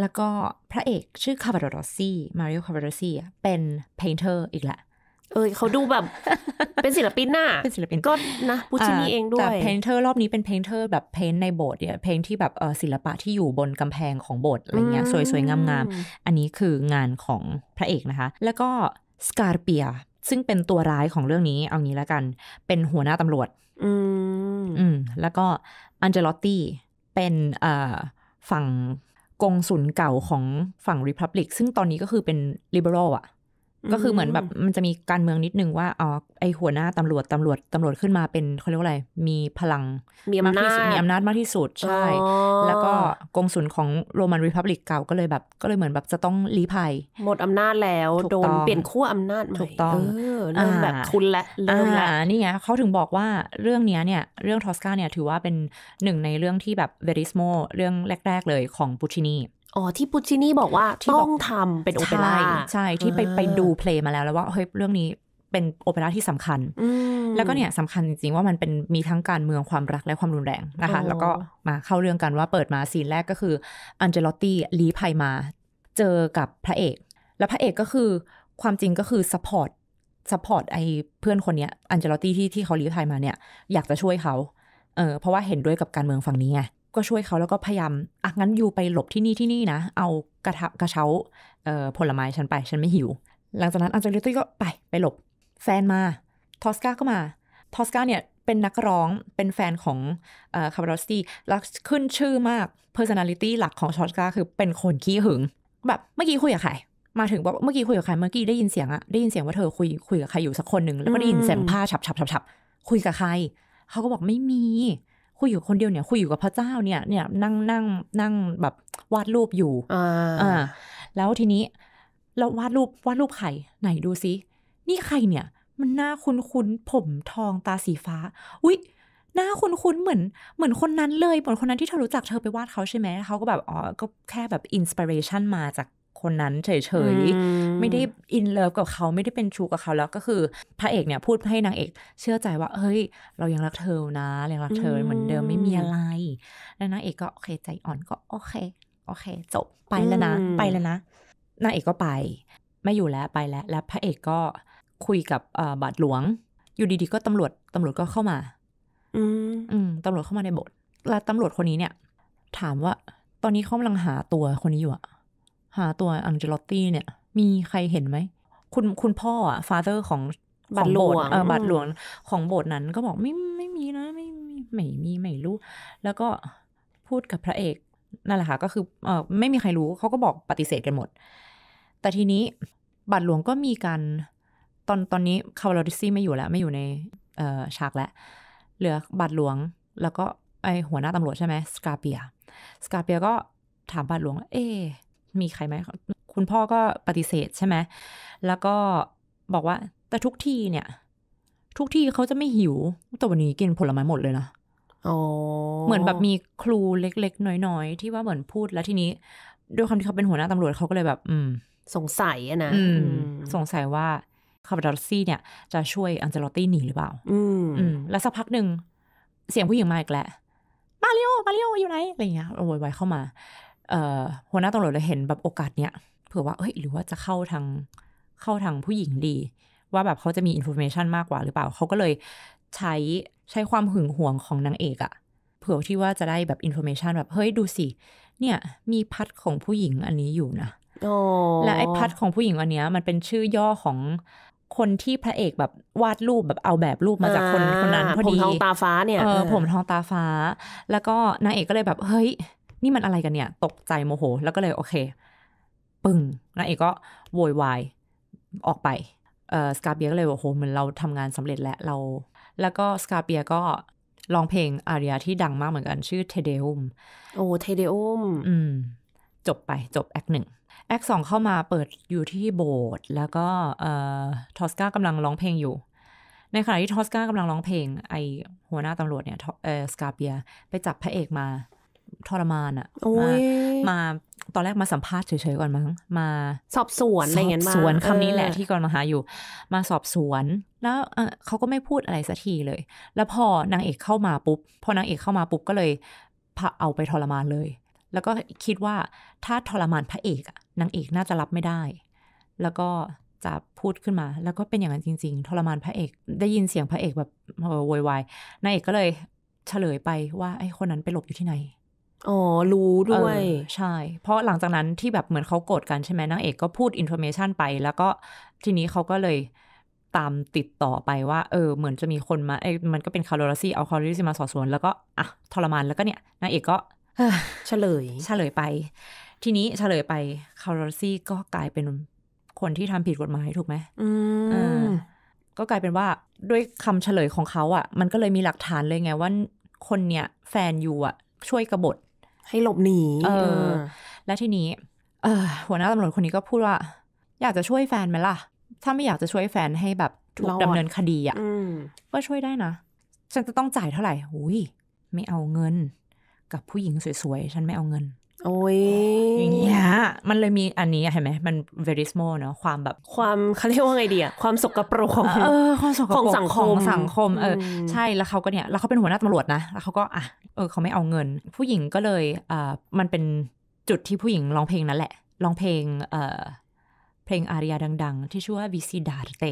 แล้วก็พระเอกชื่อคาร์บาโดรซี่มาริโอคาร์บาโดรซี่เป็นเพนเตอร์อีกแหละ เออเขาดูแบบ เป็นศิลปินน่ะ เป็นศิลปิน ก็นะปูชินีเองด้วย แต่เพนเตอร์รอบนี้เป็นเพนเตอร์แบบเพนในโบสถ์เนี่ย เพนที่แบบเออศิลปะที่อยู่บนกำแพงของโบสถ์อะไรเงี้ย สวยๆงามๆ อันนี้คืองานของพระเอกนะคะ แล้วก็สกาเปีย ซึ่งเป็นตัวร้ายของเรื่องนี้เอางี้แล้วกัน เป็นหัวหน้าตำรวจอืมอืมแล้วก็อันเจลอตตี้เป็นฝั่งกงสุนเก่าของฝั่งริพับลิกซึ่งตอนนี้ก็คือเป็นลิเบอรัลอะก็คือเหมือนแบบมันจะมีการเมืองนิดนึงว่าอ๋อไอหัวหน้าตำรวจตำรวจ ตำรวจขึ้นมาเป็นเขาเรียกว่าอะไร มีพลัง มีอำนาจมีอำนาจมากที่สุดใช่ แล้วก็กงสุนของโรมันรีพับลิกเก่าก็เลยแบบก็เลยเหมือนแบบจะต้องลีภัยหมดอำนาจแล้วโดนเปลี่ยนขั้วอำนาจใหม่ถูกต้องเริ่มแบบคุณและเริ่มละนี่ไงเขาถึงบอกว่าเรื่องนี้เนี่ยเรื่องทอสกาเนี่ยถือว่าเป็นหนึ่งในเรื่องที่แบบเวริสโมเรื่องแรกๆเลยของปูชินีอ๋อที่ปุชินี่บอกว่าต้องทำเป็นโอเปร่าใช่ที่ไปไปดูเพลงมาแล้วแล้วว่าเฮ้ยเรื่องนี้เป็นโอเปร่าที่สำคัญแล้วก็เนี่ยสำคัญจริงๆว่ามันเป็นมีทั้งการเมืองความรักและความรุนแรงนะคะแล้วก็มาเข้าเรื่องกันว่าเปิดมาซีนแรกก็คืออันเจลอตตี้ลีภัยมาเจอกับพระเอกแล้วพระเอกก็คือความจริงก็คือสปอร์ตสปอร์ตไอ้เพื่อนคนเนี้ยอันเจลอตตี้ที่ที่เขาลีภัยมาเนี่ยอยากจะช่วยเขาเออเพราะว่าเห็นด้วยกับการเมืองฝั่งนี้ไงก็ช่วยเขาแล้วก็พยายามอ่ะงั้นอยู่ไปหลบที่นี่ที่นี่นะ เอากระทะกระเช้าผลไม้ฉันไปฉันไม่หิว หลังจากนั้น อันเจลิตี้ก็ไปไปหลบแฟนมา ทอสกา ก็มา ทอสกาเนี่ย เป็นนักร้องเป็นแฟนของคาร์ลอสตี้ล้วขึ้นชื่อมาก personality หลักของทอสกาคือเป็นคนขี้หึง แบบ เมื่อกี้คุยกับใคร มาถึงบอกเมื่อกี้คุยกับใครเมื่อกี้ได้ยินเสียงอะได้ยินเสียงว่าเธอคุยคุยกับใครอยู่สักคนหนึ่งแล้วก็ได้ยินเสียงผ้าฉับฉับฉับฉับคุยกับใครเขาก็บอกไม่มีคุยอยู่คนเดียวเนี่ยคุยอยู่กับพระเจ้าเนี่ยเนี่ยนั่งนั่งนั่งแบบวาดรูปอยู่อ่าแล้วทีนี้ เราวาดรูปวาดรูปใคร ไหนดูซิ นี่ใครเนี่ย มันหน้าคุ้นคุ้นผมทองตาสีฟ้า อุ๊ยหน้าคุ้นคุ้นเหมือน เหมือนคนนั้นเลยเหมือนคนนั้นที่เธอรู้จักเธอไปวาดเขาใช่ไหม เขาก็แบบอ๋อก็แค่แบบอินสปิเรชันมาจากคนนั้นเฉยๆ ไม่ได้อินเลิฟกับเขาไม่ได้เป็นชูกับเขาแล้วก็คือพระเอกเนี่ยพูดให้นางเอก เชื่อใจว่า เฮ้ย เรายังรักเธอนะ ยังรักเธอ เหมือนเดิมไม่มีอะไร แล้วนางเอกก็โอเคใจอ่อนก็โอเคโอเคจบไปแล้วนะ ไปแล้วนะนางเอกก็ไป ไม่อยู่แล้วไปแล้วแล้วพระเอกก็คุยกับบาทหลวง อยู่ดีๆก็ตำรวจตำรวจก็เข้ามา อืมตำรวจเข้ามาในบทแล้วตำรวจคนนี้เนี่ย ถามว่า ตอนนี้เขากำลังหาตัวคนนี้อยู่อะหาตัวอังเจลอตตี้เนี่ย มีใครเห็นไหม คุณคุณพ่ออ่ะฟาเธอร์ของบัตรหลวง เออบหลวงของโบสถ์นั้นก็บอกไม่ไม่มีนะไม่ไม่ไม่มี ไม่รู้ แล้วก็พูดกับพระเอก นั่นแหละค่ะ ก็คือเออไม่มีใครรู้ เขาก็บอกปฏิเสธกันหมด แต่ทีนี้บัตรหลวงก็มีการตอนตอนนี้ คาร์ลอดิซี่ไม่อยู่แล้ว ไม่อยู่ในเออฉากแล้ว เหลือบัตรหลวง แล้วก็ไอหัวหน้าตำรวจใช่ไหมสกาเปีย สกาเปียก็ถามบัตรหลวง เอ๊มีใครไหมคุณพ่อก็ปฏิเสธใช่ไหม แล้วก็บอกว่า แต่ทุกที่เนี่ย ทุกที่เขาจะไม่หิว แต่วันนี้กินผลไม้หมดเลยนะเหมือนแบบมีครูเล็กๆ น้อยๆ ที่ว่าเหมือนพูด แล้วทีนี้ ด้วยความที่เขาเป็นหัวหน้าตำรวจเขาก็เลยแบบ อืม สงสัยนะสงสัยว่าคาร์ดอซี่เนี่ยจะช่วยอันเจลอตี้หนีหรือเปล่าอืมแล้วสักพักหนึ่งเสียงผู้หญิงมาอีกแหละมาริโอมาริโออยู่ไหนอะไรเงี้ยโวยวายเข้ามาหัวหน้าตำรวจเลยเห็นแบบโอกาสเนี้ยเผื่อว่าเอ้ยหรือว่าจะเข้าทาง เข้าทางผู้หญิงดี ว่าแบบเขาจะมีอินโฟเมชันมากกว่าหรือเปล่าเขาก็เลยใช้ใช้ความหึงหวงของนางเอกอะเผื่อที่ว่าจะได้แบบอินโฟเมชันแบบเฮ้ยดูสิเนี่ยมีพัดของผู้หญิงอันนี้อยู่นะและไอ้พัดของผู้หญิงอันเนี้ยมันเป็นชื่อย่อของคนที่พระเอกแบบวาดรูปแบบเอาแบบรูปมาจากคนคนนั้นพอดีผมทองตาฟ้าเนี่ย ผมทองตาฟ้า แล้วก็นางเอกก็เลยแบบเฮ้ยนี่มันอะไรกันเนี่ย ตกใจโมโห แล้วก็เลยโอเค ปึ้งนาเอกก็โวยวายออกไปเออสกาเบียก็เลยบอกโห เหมือนเราทำงานสำเร็จแล้วเรา แล้วก็สกาเบียก็ร้องเพลงอาริยที่ดังมากเหมือนกันชื่อเทเดอุมโอ้เทเดอุมอืมจบไปจบแอคหนึ่งแอคสองเข้ามาเปิดอยู่ที่โบสถ์แล้วก็เอ่อทอสกากำลังร้องเพลงอยู่ ในขณะที่ทอสกากำลังร้องเพลงไอหัวหน้าตำรวจเนี่ยเออสกาเบียไปจับพระเอกมาทรมานอะมามาตอนแรกมาสัมภาษณ์เฉย ๆ ก่อนมั้ง มาสอบสวนอะไรเงี้ยมาสวนคำนี้แหละที่ก่อนมาหาอยู่ มาสอบสวน แล้วเขาก็ไม่พูดอะไรสักทีเลย แล้วพอนางเอกเข้ามาปุ๊บพอนางเอกเข้ามาปุ๊บก็เลยเอาไปทรมานเลย แล้วก็คิดว่าถ้าทรมานพระเอกอะนางเอกน่าจะรับไม่ได้ แล้วก็จะพูดขึ้นมา แล้วก็เป็นอย่างนั้นจริงๆทรมานพระเอก ได้ยินเสียงพระเอกแบบโวยวายนางเอกก็เลยเฉลยไปว่าไอ้คนนั้นไปหลบอยู่ที่ไหนอ๋อ รู้ด้วย ใช่ เพราะหลังจากนั้นที่แบบเหมือนเขาโกรธกันใช่ไหมนางเอกก็พูดอินโฟเมชันไป แล้วก็ทีนี้เขาก็เลยตามติดต่อไปว่า เออเหมือนจะมีคนมาเอ้มันก็เป็นคาร์โลรซีเอาคาร์โลรซีมาสอบสวน แล้วก็ อ่ะ ทรมาน แล้วก็เนี่ยนางเอกก็ เฉลย เฉลยไป ทีนี้เฉลยไปคาร์โลรซีก็กลายเป็นคนที่ทำผิดกฎหมายถูกไหมอืมก็กลายเป็นว่าด้วยคำเฉลยของเขาอ่ะมันก็เลยมีหลักฐานเลยไงว่าคนเนี่ย แฟนอยู่อ่ะช่วยกระบฏให้หลบหนี เออ แล้วทีนี้เออหัวหน้าตำรวจคนนี้ก็พูดว่าอยากจะช่วยแฟนไหมล่ะ ถ้าไม่อยากจะช่วยแฟนให้แบบถูกดำเนินคดีอะ่ะก็ช่วยได้นะ ฉันจะต้องจ่ายเท่าไหร่อุ้ย ไม่เอาเงิน กับผู้หญิงสวยๆ ฉันไม่เอาเงินโอ้ยอย่างเงี้ยมันเลยมีอันนี้เห็นไหม มัน very small เนาะ ความแบบ ความเขาเรียกว่าไงดีอะความสกปรกของเออ ความสกปรกของสังคมสังคมเออใช่ แล้วเขาก็เนี่ย แล้วเขาเป็นหัวหน้าตำรวจนะ แล้วเขาก็อ่ะเออเขาไม่เอาเงิน ผู้หญิงก็เลยเอ่อมันเป็นจุดที่ผู้หญิงร้องเพลงนั่นแหละร้องเพลง เอ่อ เพลงอารียาดัง ๆ ที่ชื่อว่าวิซิดาเต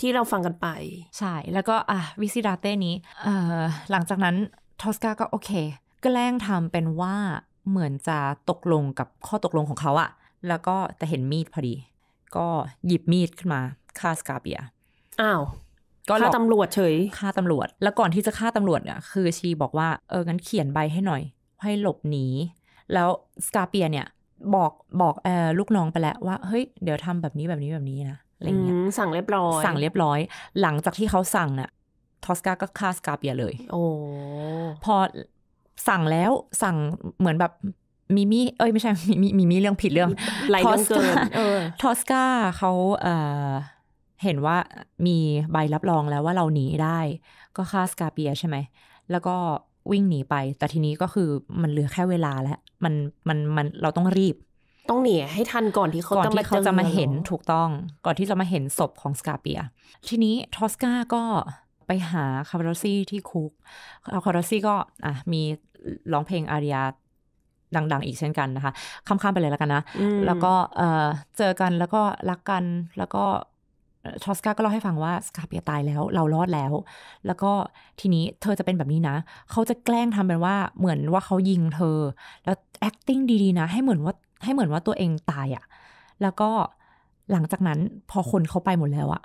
ที่เราฟังกันไป ใช่ แล้วก็ อ่ะวิซิดาเตนี้หลังจากนั้นทอสกา ก็โอเคแกล้งทำเป็นว่าเหมือนจะตกลงกับข้อตกลงของเขาอะแล้วก็แต่เห็นมีดพอดี ก็หยิบมีดขึ้นมาฆ่าสกาเบีย อ้าวก็ฆ่าตำรวจเฉย ฆ่าตำรวจ แล้วก่อนที่จะฆ่าตำรวจเนี่ย คือชีบอกว่า เออ งั้นเขียนใบให้หน่อย ให้หลบหนี แล้วสกาเปียเนี่ย บอกบอกเออลูกน้องไปแล้ว ว่า เฮ้ย เดี๋ยวทำแบบนี้แบบนี้แบบนี้นะ อะไรเงี้ยสั่งเรียบร้อย สั่งเรียบร้อย หลังจากที่เขาสั่งน่ะทอสกา ก็ฆ่าสกาเปียเลย โอ้พอสั่งแล้วสั่งเหมือนแบบมิมีเอ้ยไม่ใช่มิมีมิมีเรื่องผิดเรื่องทอสกาทอสกาเขาเเห็นว่ามีใบรับรองแล้วว่าเราหนีได้ ก็ฆ่าสกาเปียใช่ไหมแล้วก็วิ่งหนีไป แต่ทีนี้ก็คือมันเหลือแค่เวลาแล้วมันมันมันเราต้องรีบ ต้องหนีให้ทันก่อนที่เขาก่อนที่เขาจะมาเห็นถูกต้องก่อนที่จะมาเห็นศพของสกาเปียทีนี้ทอสกาก็ไปหาคาร์ลซี่ที่คุกคาร์ลซี่ก็ อ่ะมีร้องเพลงอาริยาดัง ๆ อีกเช่นกันนะคะค้ำๆไปเลยแล้วกันนะ แล้วก็เจอกัน แล้วก็รักกัน แล้วก็ทอสกา ก็เล่าให้ฟังว่าสกาเปียตายแล้ว เรารอดแล้ว แล้วก็ทีนี้เธอจะเป็นแบบนี้นะ เขาจะแกล้งทำเป็นว่าเหมือนว่าเขายิงเธอ แล้ว acting ดีๆ นะ ให้เหมือนว่าให้เหมือนว่าตัวเองตายอะ่ะแล้วก็หลังจากนั้นพอคนเขาไปหมดแล้วอะ่ะ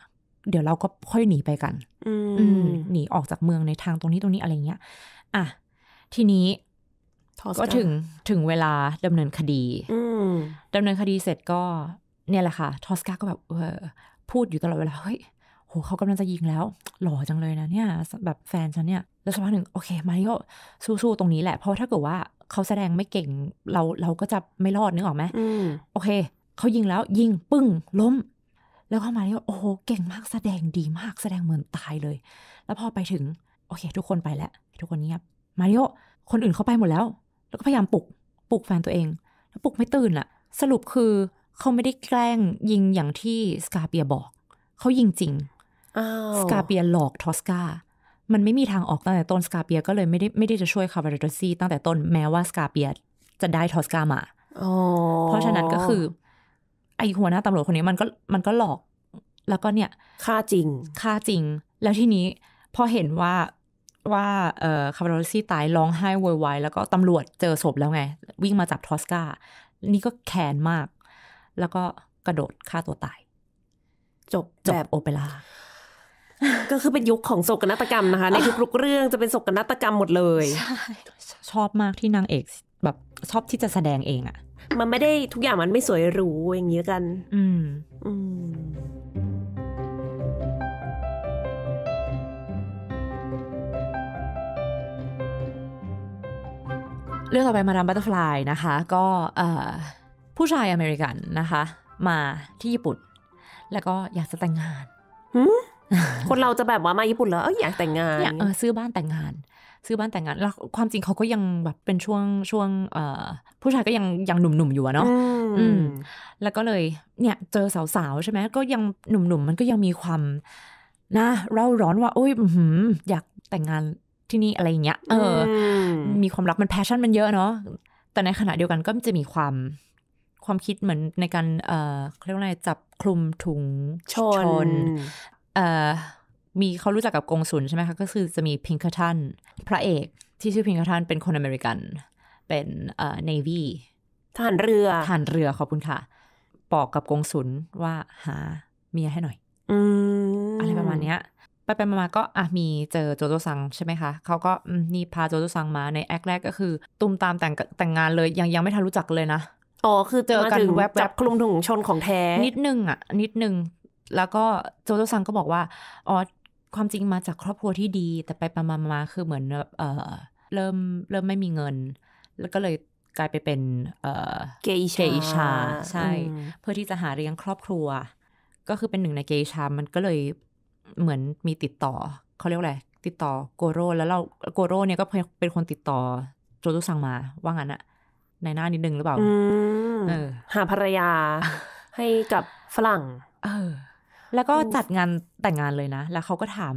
เดี๋ยวเราก็ค่อยหนีไปกัน อืหนีออกจากเมืองในทางตรงนี้ตรงนี้อะไรเงี้ย อ่ะทีนี้ก็ถึงถึงเวลาดำเนินคดี ดำเนินคดีเสร็จก็ เนี่ยแหละค่ะ ทอสกาก็แบบเออพูดอยู่ตลอดเวลา เฮ้ยโหเขากำลังจะยิงแล้ว หล่อจังเลยนะ เนี่ยแบบแฟนฉันเนี่ย แล้วสักพักหนึ่งโอเค มาริโอสู้ๆตรงนี้แหละ เพราะถ้าเกิดว่าเขาแสดงไม่เก่งเราเราก็จะไม่รอดนึกออกไหมโอเค เขายิงแล้วยิง ปึ้ง ล้ม แล้วก็มาริโอโอ้โหเก่งมากแสดงดีมากแสดงเหมือนตายเลย แล้วพอไปถึง โอเค ทุกคนไปแล้วทุกคนเงียบมาริโอคนอื่นเขาไปหมดแล้ว แล้วก็พยายามปลุกปลุกแฟนตัวเอง แล้วปลุกไม่ตื่นอะสรุปคือเขาไม่ได้แกล้งยิงอย่างที่สกาเปียบอก เขายิงจริงสกาเปียหลอกทอสกา มันไม่มีทางออก ตั้งแต่ต้นสกาเปียก็เลยไม่ได้ไม่ได้จะช่วยคาบาเดซีตั้งแต่ต้นแม้ว่าสกาเปียจะได้ทอสกามาเพราะฉะนั้นก็คือไอหัวหน้าตำรวจคนนี้มันก็มันก็หลอก แล้วก็เนี่ยฆ่าจริงฆ่าจริง แล้วทีนี้พอเห็นว่าว่าคาร์โรซี่ตายร้องไห้วยวายแล้วก็ตำรวจเจอศพแล้วไง วิ่งมาจับทอสกา นี่ก็แค้นมาก แล้วก็กระโดดฆ่าตัวตาย จบจบแบบโอเปร่าก็คือเป็นยุคของโศกนาฏกรรม นะคะ ในทุกๆเรื่องจะเป็นโศกนาฏกรรมหมดเลยชอบมากที่นางเอก แบบชอบที่จะแสดงเองอะมันไม่ได้ทุกอย่างมันไม่สวยหรู อย่างนี้กัน อืม อืมเรื่องต่อไปมาดามบัตเตอร์ฟลายนะคะ ก็ผู้ชายอเมริกันนะคะ มาที่ญี่ปุ่นแล้วก็อยากจะแต่งงานคนเราจะแบบว่ามาญี่ปุ่นแล้วเอออยากแต่งงานอยากซื้อบ้านแต่งงาน ซื้อบ้านแต่งงาน แล้วความจริงเขาก็ยังแบบเป็นช่วงช่วง เอผู้ชายก็ยังยังหนุ่มๆอยู่เนาะแล้วก็เลย เนี่ยเจอสาวๆใช่ไหมก็ยังหนุ่มๆมันก็ยังมีความนะเร่าร้อนว่าโอ้ยอยากแต่งงานที่นี่อะไรเงี้ย เออมีความรัก มันแพชชั่นมันเยอะเนาะ แต่ในขณะเดียวกันก็จะมีความความคิดเหมือนในการเอ่อเรียกว่าอะไร จับคลุมถุงชนเอ่อมีเขารู้จักกับกงสุนใช่ไหมคะ ก็คือจะมีพิงค์ทันพระเอกที่ชื่อพิงค์ทันเป็นคนอเมริกัน เป็นเอ่อ navy ทหารเรือทหารเรือขอบคุณค่ะบอกกับกงสุนว่าหาเมียให้หน่อย อือะไรประมาณเนี้ยไปไปมาก็อ่ะมีเจอโจโจซังใช่ไหมคะเขาก็นี่พาโจโจซังมาในแอคแรกก็คือ ตุ้มตามแต่งแต่งงานเลยยังยังไม่ทันรู้จักเลยนะ อ๋อ คือเจอกันแวบจับคลุมถุงชนของแท้ นิดนึงอ่ะนิดนึง แล้วก็โจโจซังก็บอกว่าอ๋อความจริงมาจากครอบครัวที่ดี แต่ไปไปมามาคือเหมือนเออเริ่มเริ่มไม่มีเงิน แล้วก็เลยกลายไปเป็นเกอิชาชา ใช่ เพื่อที่จะหาเลี้ยงครอบครัว ก็คือเป็นหนึ่งในเกอิชามันก็เลยเหมือนมีติดต่อ เขาเรียกอะไร ติดต่อ โกโร่แล้วเราโกโร่เนี่ยก็เป็นคนติดต่อโจตุสังมา ว่างั้นอะในหน้านิดนึงหรือเปล่าออ หาภรรยาให้กับฝรั่งเออแล้วก็จัดงานแต่งงานเลยนะ แล้วเขาก็ถาม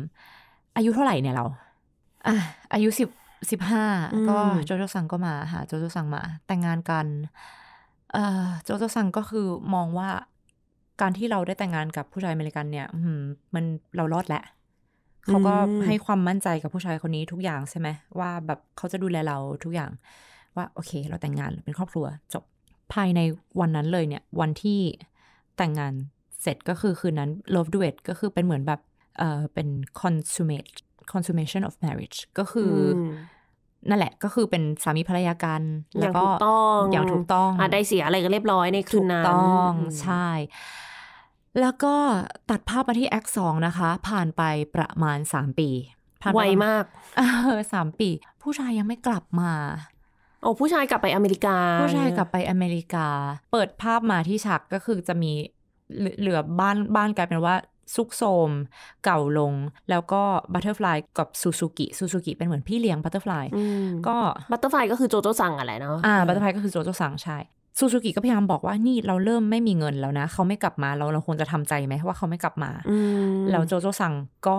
อายุเท่าไหร่เนี่ยเราอ่ะอายุสิบสิบห้า ก็โจโจซังก็มาหาโจโจซังมา แต่งงานกัน เออโจโจซังก็คือมองว่าการที่เราได้แต่งงานกับผู้ชายอเมริกันเนี่ยมันเรารอดแหละ เขาก็ให้ความมั่นใจกับผู้ชายคนนี้ทุกอย่างใช่ไหมว่าแบบเขาจะดูแลเราทุกอย่าง ว่า โอเค เราแต่งงานเป็นครอบครัว จบภายในวันนั้นเลย เนี่ย วันที่แต่งงานเสร็จก็คือคืนนั้น love duet ก็คือเป็นเหมือนแบบเออเป็น consummate consummation of marriage ก็คือ นั่นแหละ ก็คือเป็นสามีภรรยากันแล้วก็อย่างถูกต้องอย่างถูกต้องอได้เสียอะไรก็เรียบร้อยในคืนนั้นถูกต้องใช่แล้วก็ตัดภาพมาที่แอคสองนะคะ ผ่านไปประมาณสามปีไวมากสามปี ผู้ชายยังไม่กลับมาโอ้ผู้ชายกลับไปอเมริกา ผู้ชายกลับไปอเมริกา เปิดภาพมาที่ฉากก็คือจะมีเหลือบ้านบ้านกลายเป็นว่าซุกโซม เก่าลง แล้วก็บัตเตอร์ฟลายกับซูซูกิซูซูกิเป็นเหมือนพี่เลี้ยงบัตเตอร์ฟลายก็บัตเตอร์ฟลายก็คือโจโจสั่งอะไรเนาะอ่าบัตเตอร์ฟลายก็คือโจโจสั่งใช่ซูซูกิก็พยายามบอกว่านี่เราเริ่มไม่มีเงินแล้วนะ เขาไม่กลับมาเราเราควรจะทำใจไหมว่าเขาไม่กลับมา แล้วโจโจซังก็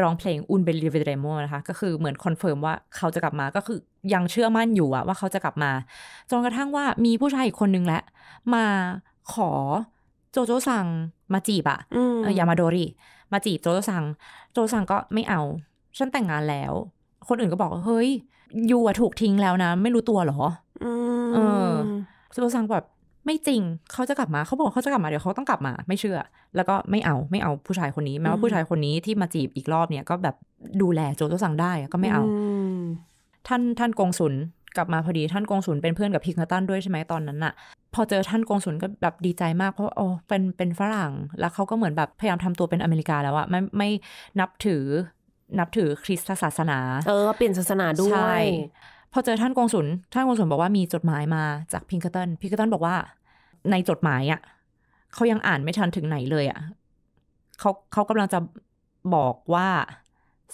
ร้องเพลงอุนเบลีเวเดโมนะคะ ก็คือเหมือนคอนเฟิร์มว่าเขาจะกลับมาก็คือยังเชื่อมั่นอยู่อะว่าเขาจะกลับมา จนกระทั่งว่ามีผู้ชายอีกคนนึงแหละมาขอโจโจซังมาจีบอะยามาโดริมาจีบโจโจซังโจโจซังก็ไม่เอา ฉันแต่งงานแล้ว คนอื่นก็บอกเฮ้ยยูอะถูกทิ้งแล้วนะ ไม่รู้ตัวหรอเออซูซังแบบไม่จริง เขาจะกลับมาเขาบอกเขาจะกลับมา เดี๋ยวเขาต้องกลับมา ไม่เชื่อแล้วก็ไม่เอาไม่เอาผู้ชายคนนี้แม้ว่าผู้ชายคนนี้ที่มาจีบอีกรอบเนี่ย ก็แบบดูแลโจโจซังได้ก็ไม่เอาท่านท่านกงสุนกลับมาพอดีท่านกงสุนเป็นเพื่อนกับพิงค์ตันด้วยใช่ไหมตอนนั้นอะพอเจอท่านกงสุนก็แบบดีใจมากเพราะโอ้เป็นเป็นฝรั่งแล้วเขาก็เหมือนแบบพยายามทำตัวเป็นอเมริกาแล้วอะไม่ไม่นับถือ นับถือคริสตศาสนา เออเปลี่ยนศาสนาด้วยพอเจอท่านกงสุลท่านกงสุลบอกว่ามีจดหมายมาจากพิงค์ตัน พิงค์ตันบอกว่า ในจดหมายอ่ะเขายังอ่านไม่ทันถึงไหนเลยอ่ะเขาเขากำลังจะบอกว่า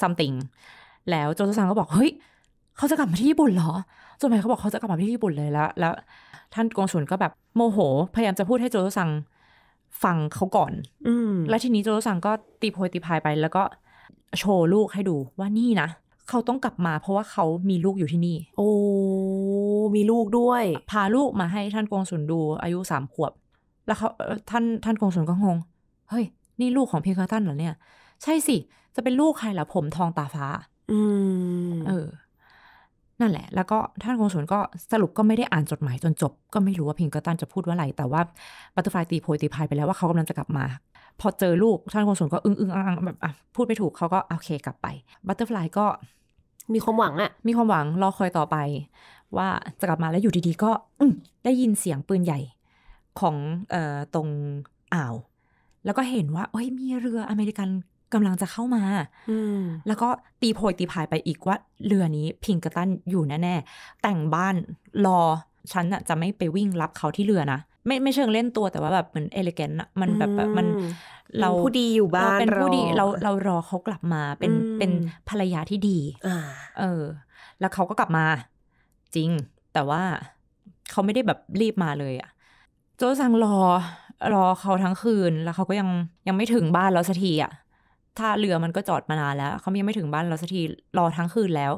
something แล้วโจซซังก็บอกเฮ้ยเขาจะกลับมาที่ญี่ปุ่นเหรอจดหมายเขาบอกเขาจะกลับมาที่ญี่ปุ่นเลยแล้วแล้วท่านกงสุลก็แบบโมโห พยายามจะพูดให้โจซซังฟังเขาก่อน อืและทีนี้โจซซังก็ตีโพยตีพายไป แล้วก็โชว์ลูกให้ดูว่านี่นะเขาต้องกลับมาเพราะว่าเขามีลูกอยู่ที่นี่ โอ้ มีลูกด้วย พาลูกมาให้ท่านกงสุนดูอายุสามขวบ แล้วเขาท่านท่านกงสุนก็งง เฮ้ย นี่ลูกของเพียงคาตันเหรอเนี่ย ใช่สิ จะเป็นลูกใครล่ะผมทองตาฟ้า อืม เออ นั่นแหละ แล้วก็ท่านกงสุนก็สรุปก็ไม่ได้อ่านจดหมายจนจบ ก็ไม่รู้ว่าเพียงระตันจะพูดว่าอะไร แต่ว่าบัตเตอร์ฟลายตีโพยตีพายไปแล้วว่าเขากำลังจะกลับมา พอเจอลูกท่านกงสุลก็อึ้งอึ้งอังแบบพูดไม่ถูกเขาก็โอเคกลับไป บัตเตอร์ฟลายก็มีความหวังอะมีความหวังรอคอยต่อไปว่าจะกลับมาแล้วอยู่ดีๆก็ได้ยินเสียงปืนใหญ่ของออตรงอ่าว แล้วก็เห็นว่าเอ้ยมีเรืออเมริกันกำลังจะเข้ามาแล้วก็ตีโพยตีพายไปอีกว่าเรือนี้พิงกระตันอยู่แน่ๆแต่งบ้านรอฉันจะไม่ไปวิ่งรับเขาที่เรือนะไม่ไม่เชิงเล่นตัวแต่ว่าแบบเหมือนเอลิเกนต์มันแบบแบบมันเราผู้ดีอยู่บ้านเราเป็นผู้ดีเราเรารอเขากลับมา เป็นเป็นภรรยาที่ดีเออแล้วเขาก็กลับมา จริงแต่ว่าเขาไม่ได้แบบรีบมาเลยอะโจซังรอ รอเขาทั้งคืน แล้วเขาก็ยังยังไม่ถึงบ้านเราสักทีอะถ้าเรือมันก็จอดมานานแล้วเขายังไม่ถึงบ้านเราสักทีรอทั้งคืนแล้ว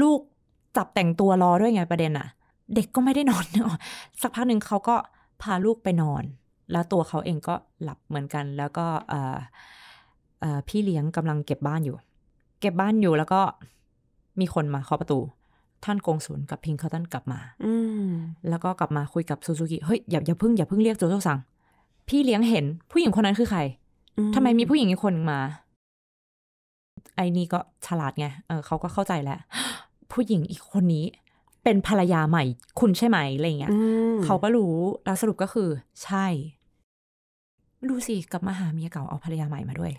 ลูกจับแต่งตัวรอด้วยไงประเด็นอะเด็กก็ไม่ได้นอนสักพักหนึ่งเขาก็พาลูกไปนอน แล้วตัวเขาเองก็หลับเหมือนกัน แล้วก็พี่เลี้ยงกำลังเก็บบ้านอยู่ เก็บบ้านอยู่ แล้วก็มีคนมาเคาะประตู ท่านกงศูนกับพิงเขาท่านกลับมาอแล้วก็กลับมาคุยกับซูซูกิ เฮ้ย อย่าอย่าพิ่งอย่าเพิ่งเรียกโจโจสั่งพี่เลี้ยงเห็นผู้หญิงคนนั้นคือใคร ทำไมมีผู้หญิงอีกคนมา ไอ้นี่ก็ฉลาดไงเออเขาก็เข้าใจแล้วผู้หญิงอีกคนนี้เป็นภรรยาใหม่ คุณใช่ไหม อะไรเงี้ยเขาก็รู้แล้วสรุปก็คือ ใช่ ดูสิกลับมาหาเมียเก่า เอาภรรยาใหม่มาด้วย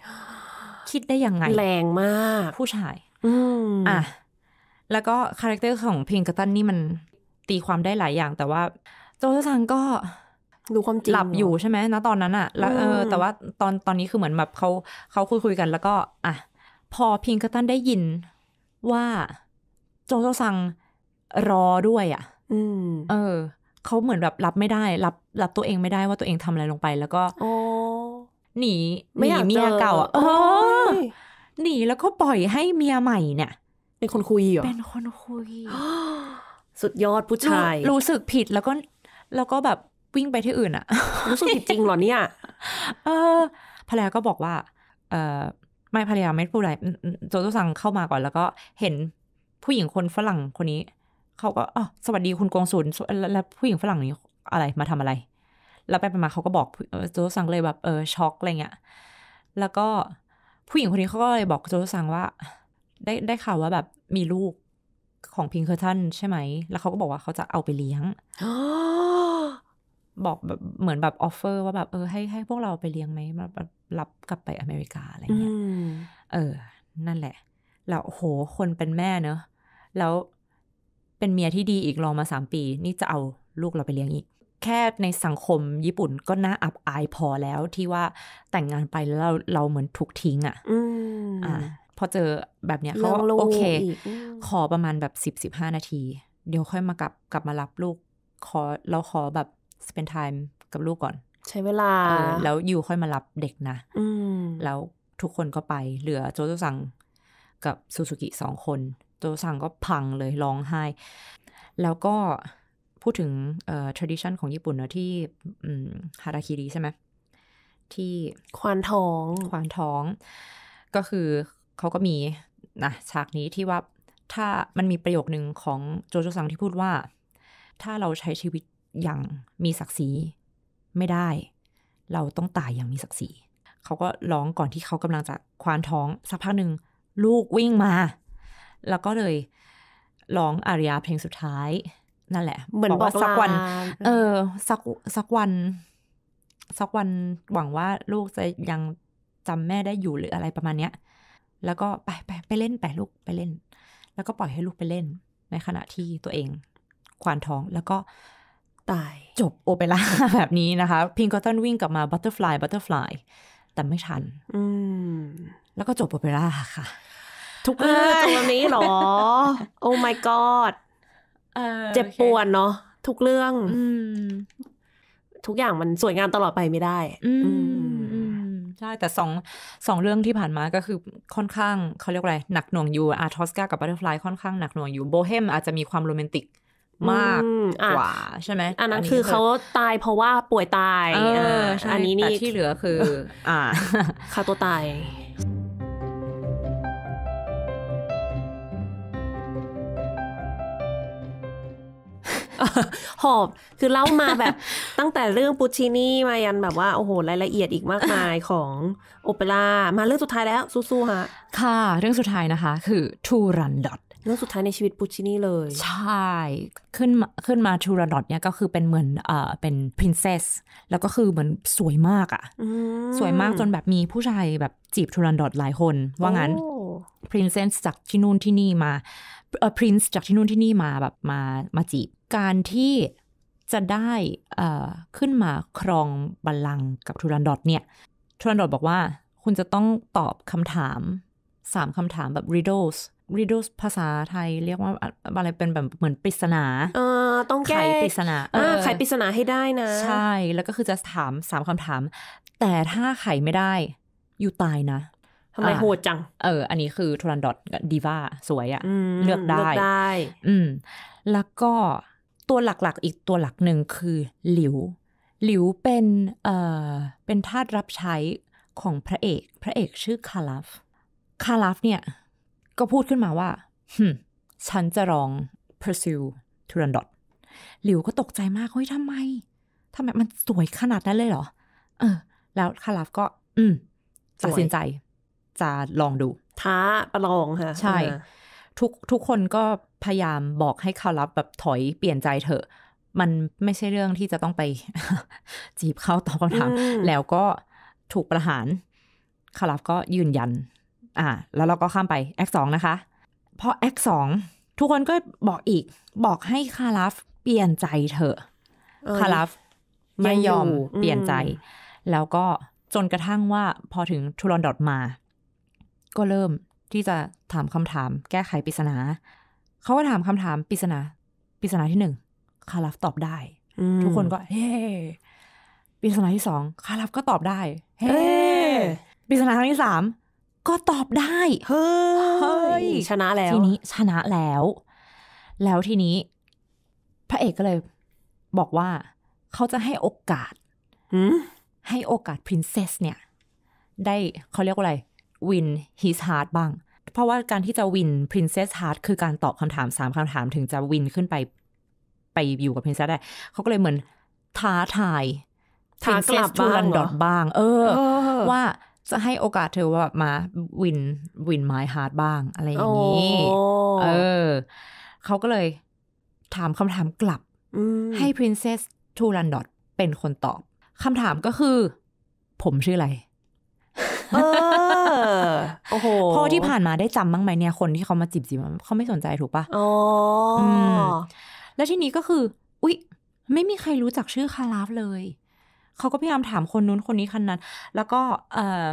คิดได้ยังไงแรงมาก ผู้ชาย อืมอ่ะแล้วก็ คาแรคเตอร์ของเพียงกระตันนี่มันตีความได้หลายอย่าง แต่ว่า โจซังก็ ดูความจริง หลับอยู่ใช่ไหมนะตอนนั้นอะแล้ว เออแต่ว่าตอนตอนนี้คือเหมือนแบบเขาเขาคุยคุยกัน แล้วก็ อ่ะ พอพิงกตันได้ยินว่าโจโซซังรอด้วยอะ่ะเออ เขาเหมือนแบบรับไม่ได้ รับรับตัวเองไม่ได้ว่าตัวเองทำอะไรลงไป แล้วก็หนีหนีเมียเก่าอ่ะหนีแล้วก็ปล่อยให้เมียใหม่เนี่ย เป็นคนคุยเหรอเป็นคนคุย สุดยอดผู้ชาย รู้สึกผิดแล้วก็แล้วก็แบบวิ่งไปที่อื่นอะรู้สึกผิดจริงเหรอเนี่ยเออภรรยาก็บอกว่า เออไม่ภรรยาไม่พูดอะไรโจโจสังเข้ามาก่อน แล้วก็เห็นผู้หญิงคนฝรั่งคนนี้เขาก็อ๋อสวัสดีคุณกงสุนแล้วผู้หญิงฝรั่งนี้อะไรมาทำอะไรแล้วไปไปมาเขาก็บอกโจซังเลยแบบเออช็อกอะไรเงี้ยแล้วก็ผู้หญิงคนนี้เขาก็เลยบอกโจซังว่า ได้ได้ข่าวว่าแบบมีลูกของพิงเคอร์ทันใช่ไหมแล้วเขาก็บอกว่าเขาจะเอาไปเลี้ยงบอกแบบเหมือนแบบออฟเฟอร์ว่าแบบเออให้ให้พวกเราไปเลี้ยงไหมแบบรับกลับไปอเมริกาอะไรเงี้ยเออ นั่นแหละแล้วโหคนเป็นแม่เนอะแล้วเป็นเมียที่ดีอีกรอมาสามปี นี่จะเอาลูกเราไปเลี้ยงอีก แค่ในสังคมญี่ปุ่นก็น่าอับอายพอแล้วที่ว่าแต่งงานไปแล้วเราเราเหมือนถูกทิ้งอะ่ะอ่า พอเจอแบบเนี้ยเขาโอเค ขอประมาณแบบสิบสิบห้านาที เดี๋ยวค่อยมากลับกลับมารับลูก ขอเราขอแบบ spend time กับลูกก่อน ใช้เวลา แล้วอยู่ค่อยมารับเด็กนะแล้วทุกคนก็ไปเหลือโจโจซังกับซูซูกิสองคนโจสังก็พังเลย ร้องไห้ แล้วก็พูดถึงเอ่อ tradition ของญี่ปุ่นนะที่ฮาราคิริใช่ไหมที่ ควานท้อง ควานท้อง ก็คือเขาก็มีนะฉากนี้ที่ว่าถ้ามันมีประโยคหนึ่งของโจโจซังที่พูดว่า ถ้าเราใช้ชีวิตอย่างมีศักดิ์ศรีไม่ได้ เราต้องตายอย่างมีศักดิ์ศรีเขาก็ร้องก่อนที่เขากำลังจะควานท้อง สักพักหนึ่ง ลูกวิ่งมาแล้วก็เลยร้องอารียาเพลงสุดท้าย นั่นแหละเหมือนบอกว่าสักวัน เออ สักสักวัน สักวันหวังว่าลูกจะยังจำแม่ได้อยู่หรืออะไรประมาณเนี้ยแล้วก็ไปไปไปเล่นไปลูกไปเล่น แล้วก็ปล่อยให้ลูกไปเล่น ในขณะที่ตัวเอง ควานท้อง แล้วก็ตายจบโอเปร่าแบบนี้นะคะพิงก็ตันวิ่งกลับมาบัตเตอร์ฟลายบัตเตอร์ฟลายแต่ไม่ทัน อืแล้วก็จบโอเปร่าค่ะทุกเรื่องตัวนี้หรอ โอ้ my god เจ็บปวดเนาะทุกเรื่องทุกอย่างมันสวยงามตลอดไปไม่ได้ใช่แต่สองสองเรื่องที่ผ่านมาก็คือค่อนข้างเขาเรียกอะไร หนักหน่วงอยู่ อาร์ทอสกากับบัตเตอร์ฟลายค่อนข้างหนักหน่วงอยู่โบเฮมอาจจะมีความโรแมนติกมากกว่า ใช่ไหม อันนั้นคือเขาตายเพราะว่าป่วยตายอันนี้นี่ที่เหลือคือ อ่าฆ่าตัวตายหอบคือเล่ามาแบบตั้งแต่เรื่องปูชินี่มายันแบบว่าโอ้โหรายละเอียดอีกมากมายของโอเปร่ามาเรื่องสุดท้ายแล้วสู้ๆฮะค่ะเรื่องสุดท้ายนะคะคือทูรันดอตเรื่องสุดท้ายในชีวิตปูชินี่เลย ใช่ขึ้นมาขึ้นมาทูรันดอตเนี่ยก็คือเป็นเหมือนเอ่อเป็นพรินเซสแล้วก็คือเหมือนสวยมากอะ่ะสวยมากจนแบบมีผู้ชายแบบจีบทูรันดอตหลายคน ว่างั้นพรินเซสจากที่นู่นที่นี่มาเอ่อพรินซ์จากที่นู่นที่นี่มาแบบมามาจีบการที่จะได้ขึ้นมาครองบัลลังก์กับทูรันดอตเนี่ยทูรันดอตบอกว่า คุณจะต้องตอบคำถามสามคำถามแบบ riddles riddles ภาษาไทย เรียกว่าอะไรเป็นแบบเหมือนปริศนาเออต้องไขปริศนาเออไขปริศนาให้ได้นะ ใช่แล้วก็คือจะถามสามคำถาม แต่ถ้าไขไม่ได้ อยู่ตายนะทำไมโหดจัง เออ อันนี้คือทรันดอตดีว่า สวยอะเลือกได้อืมแล้วก็ตัวหลักๆ อีกตัวหลักหนึ่งคือหลิว หลิวเป็น เอ่อเป็นทาสรับใช้ของพระเอกพระเอกชื่อคาลัฟคาลัฟเนี่ย ก็พูดขึ้นมาว่าฉันจะลอง pursue ทูรันดอตหลิวก็ตกใจมาก เฮ้ยทำไมทำไมมันสวยขนาดนั้นเลยเหรอเออ แล้วคาลัฟก็ อืม ตัดสินใจ จะลองดูท้าประลองค่ะใช่ทุกทุกคนก็พยายามบอกให้คารับแบบถอยเปลี่ยนใจเถอะ มันไม่ใช่เรื่องที่จะต้องไป จีบเขาตอบคำถามแล้วก็ถูกประหาร คารับก็ยืนยัน อ่าแล้วเราก็ข้ามไปแอคสองนะคะพอแอคสองทุกคนก็บอกอีกบอกให้คาราฟเปลี่ยนใจเถอะคาราฟไม่ยอมเปลี่ยนใจ แล้วก็จนกระทั่งว่าพอถึงทูลอนดอดมา ก็เริ่มที่จะถามคำถามแก้ไขปริศนาเขาก็ถามคำถามปริศนาปริศนาที่หนึ่งคาราฟตอบได้ทุกคนก็ เฮ้ปริศนาที่สองคาราฟก็ตอบได้ เฮ้ปริศนาที่สามก็ตอบได้ เฮ้ยชนะแล้วทีนี้ ชนะแล้ว แล้วทีนี้ พระเอกก็เลยบอกว่าเขาจะให้โอกาสให้โอกาสพรินเซส เนี่ย ได้เขาเรียกว่าอะไรวิน his heart บ้าง เพราะว่าการที่จะวิน princess heart คือการตอบคำถามสามคำถามถึงจะวินขึ้นไป ไปอยู่กับ princess ได้เขาก็เลยเหมือน ท้าทายท้ากลับบทูลันดอดบ้างเออ ว่าจะให้โอกาสเธอว่าแบบมาวิน วินไมฮาร์ดบ้าง อะไรอย่างนี้เออเขาก็เลย ถามคำถามกลับให้ Princess ทูรันดอตเป็นคนตอบคำถามก็คือ ผมชื่ออะไรโอ้โหเพราะที่ผ่านมาได้จำบ้างไหมเนี่ยคนที่เขามาจีบจีบเขาไม่สนใจถูกปะอ๋อ แล้วทีนี้ก็คือ อุ๊ยไม่มีใครรู้จักชื่อคาราฟเลย เขาก็พยายามถามคนนู้นคนนี้คนนั้น แล้วก็เออ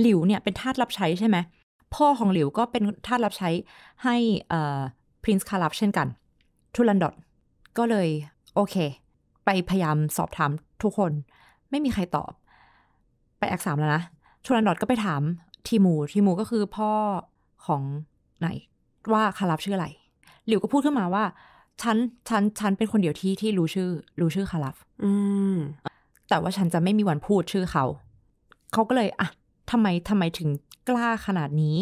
หลิวเนี่ยเป็นทาสรับใช้ใช่ไหม พ่อของหลิวก็เป็นทาสรับใช้ให้เออพรินซ์คาราฟเช่นกัน ทูลันดอตก็เลย โอเค ไปพยายามสอบถามทุกคน ไม่มีใครตอบ ไปแอกสามแล้วนะ ทูลันดอตก็ไปถามทีมูทีมูก็คือพ่อของไหน ว่าคารับชื่ออะไรหลิวก็พูดขึ้นมาว่า ฉันฉัน ฉันเป็นคนเดียวที่ที่รู้ชื่อ รู้ชื่อคารับอืมแต่ว่าฉันจะไม่มีวันพูดชื่อเขาเขาก็เลยอ่ะทำไมทำไมถึงกล้าขนาดนี้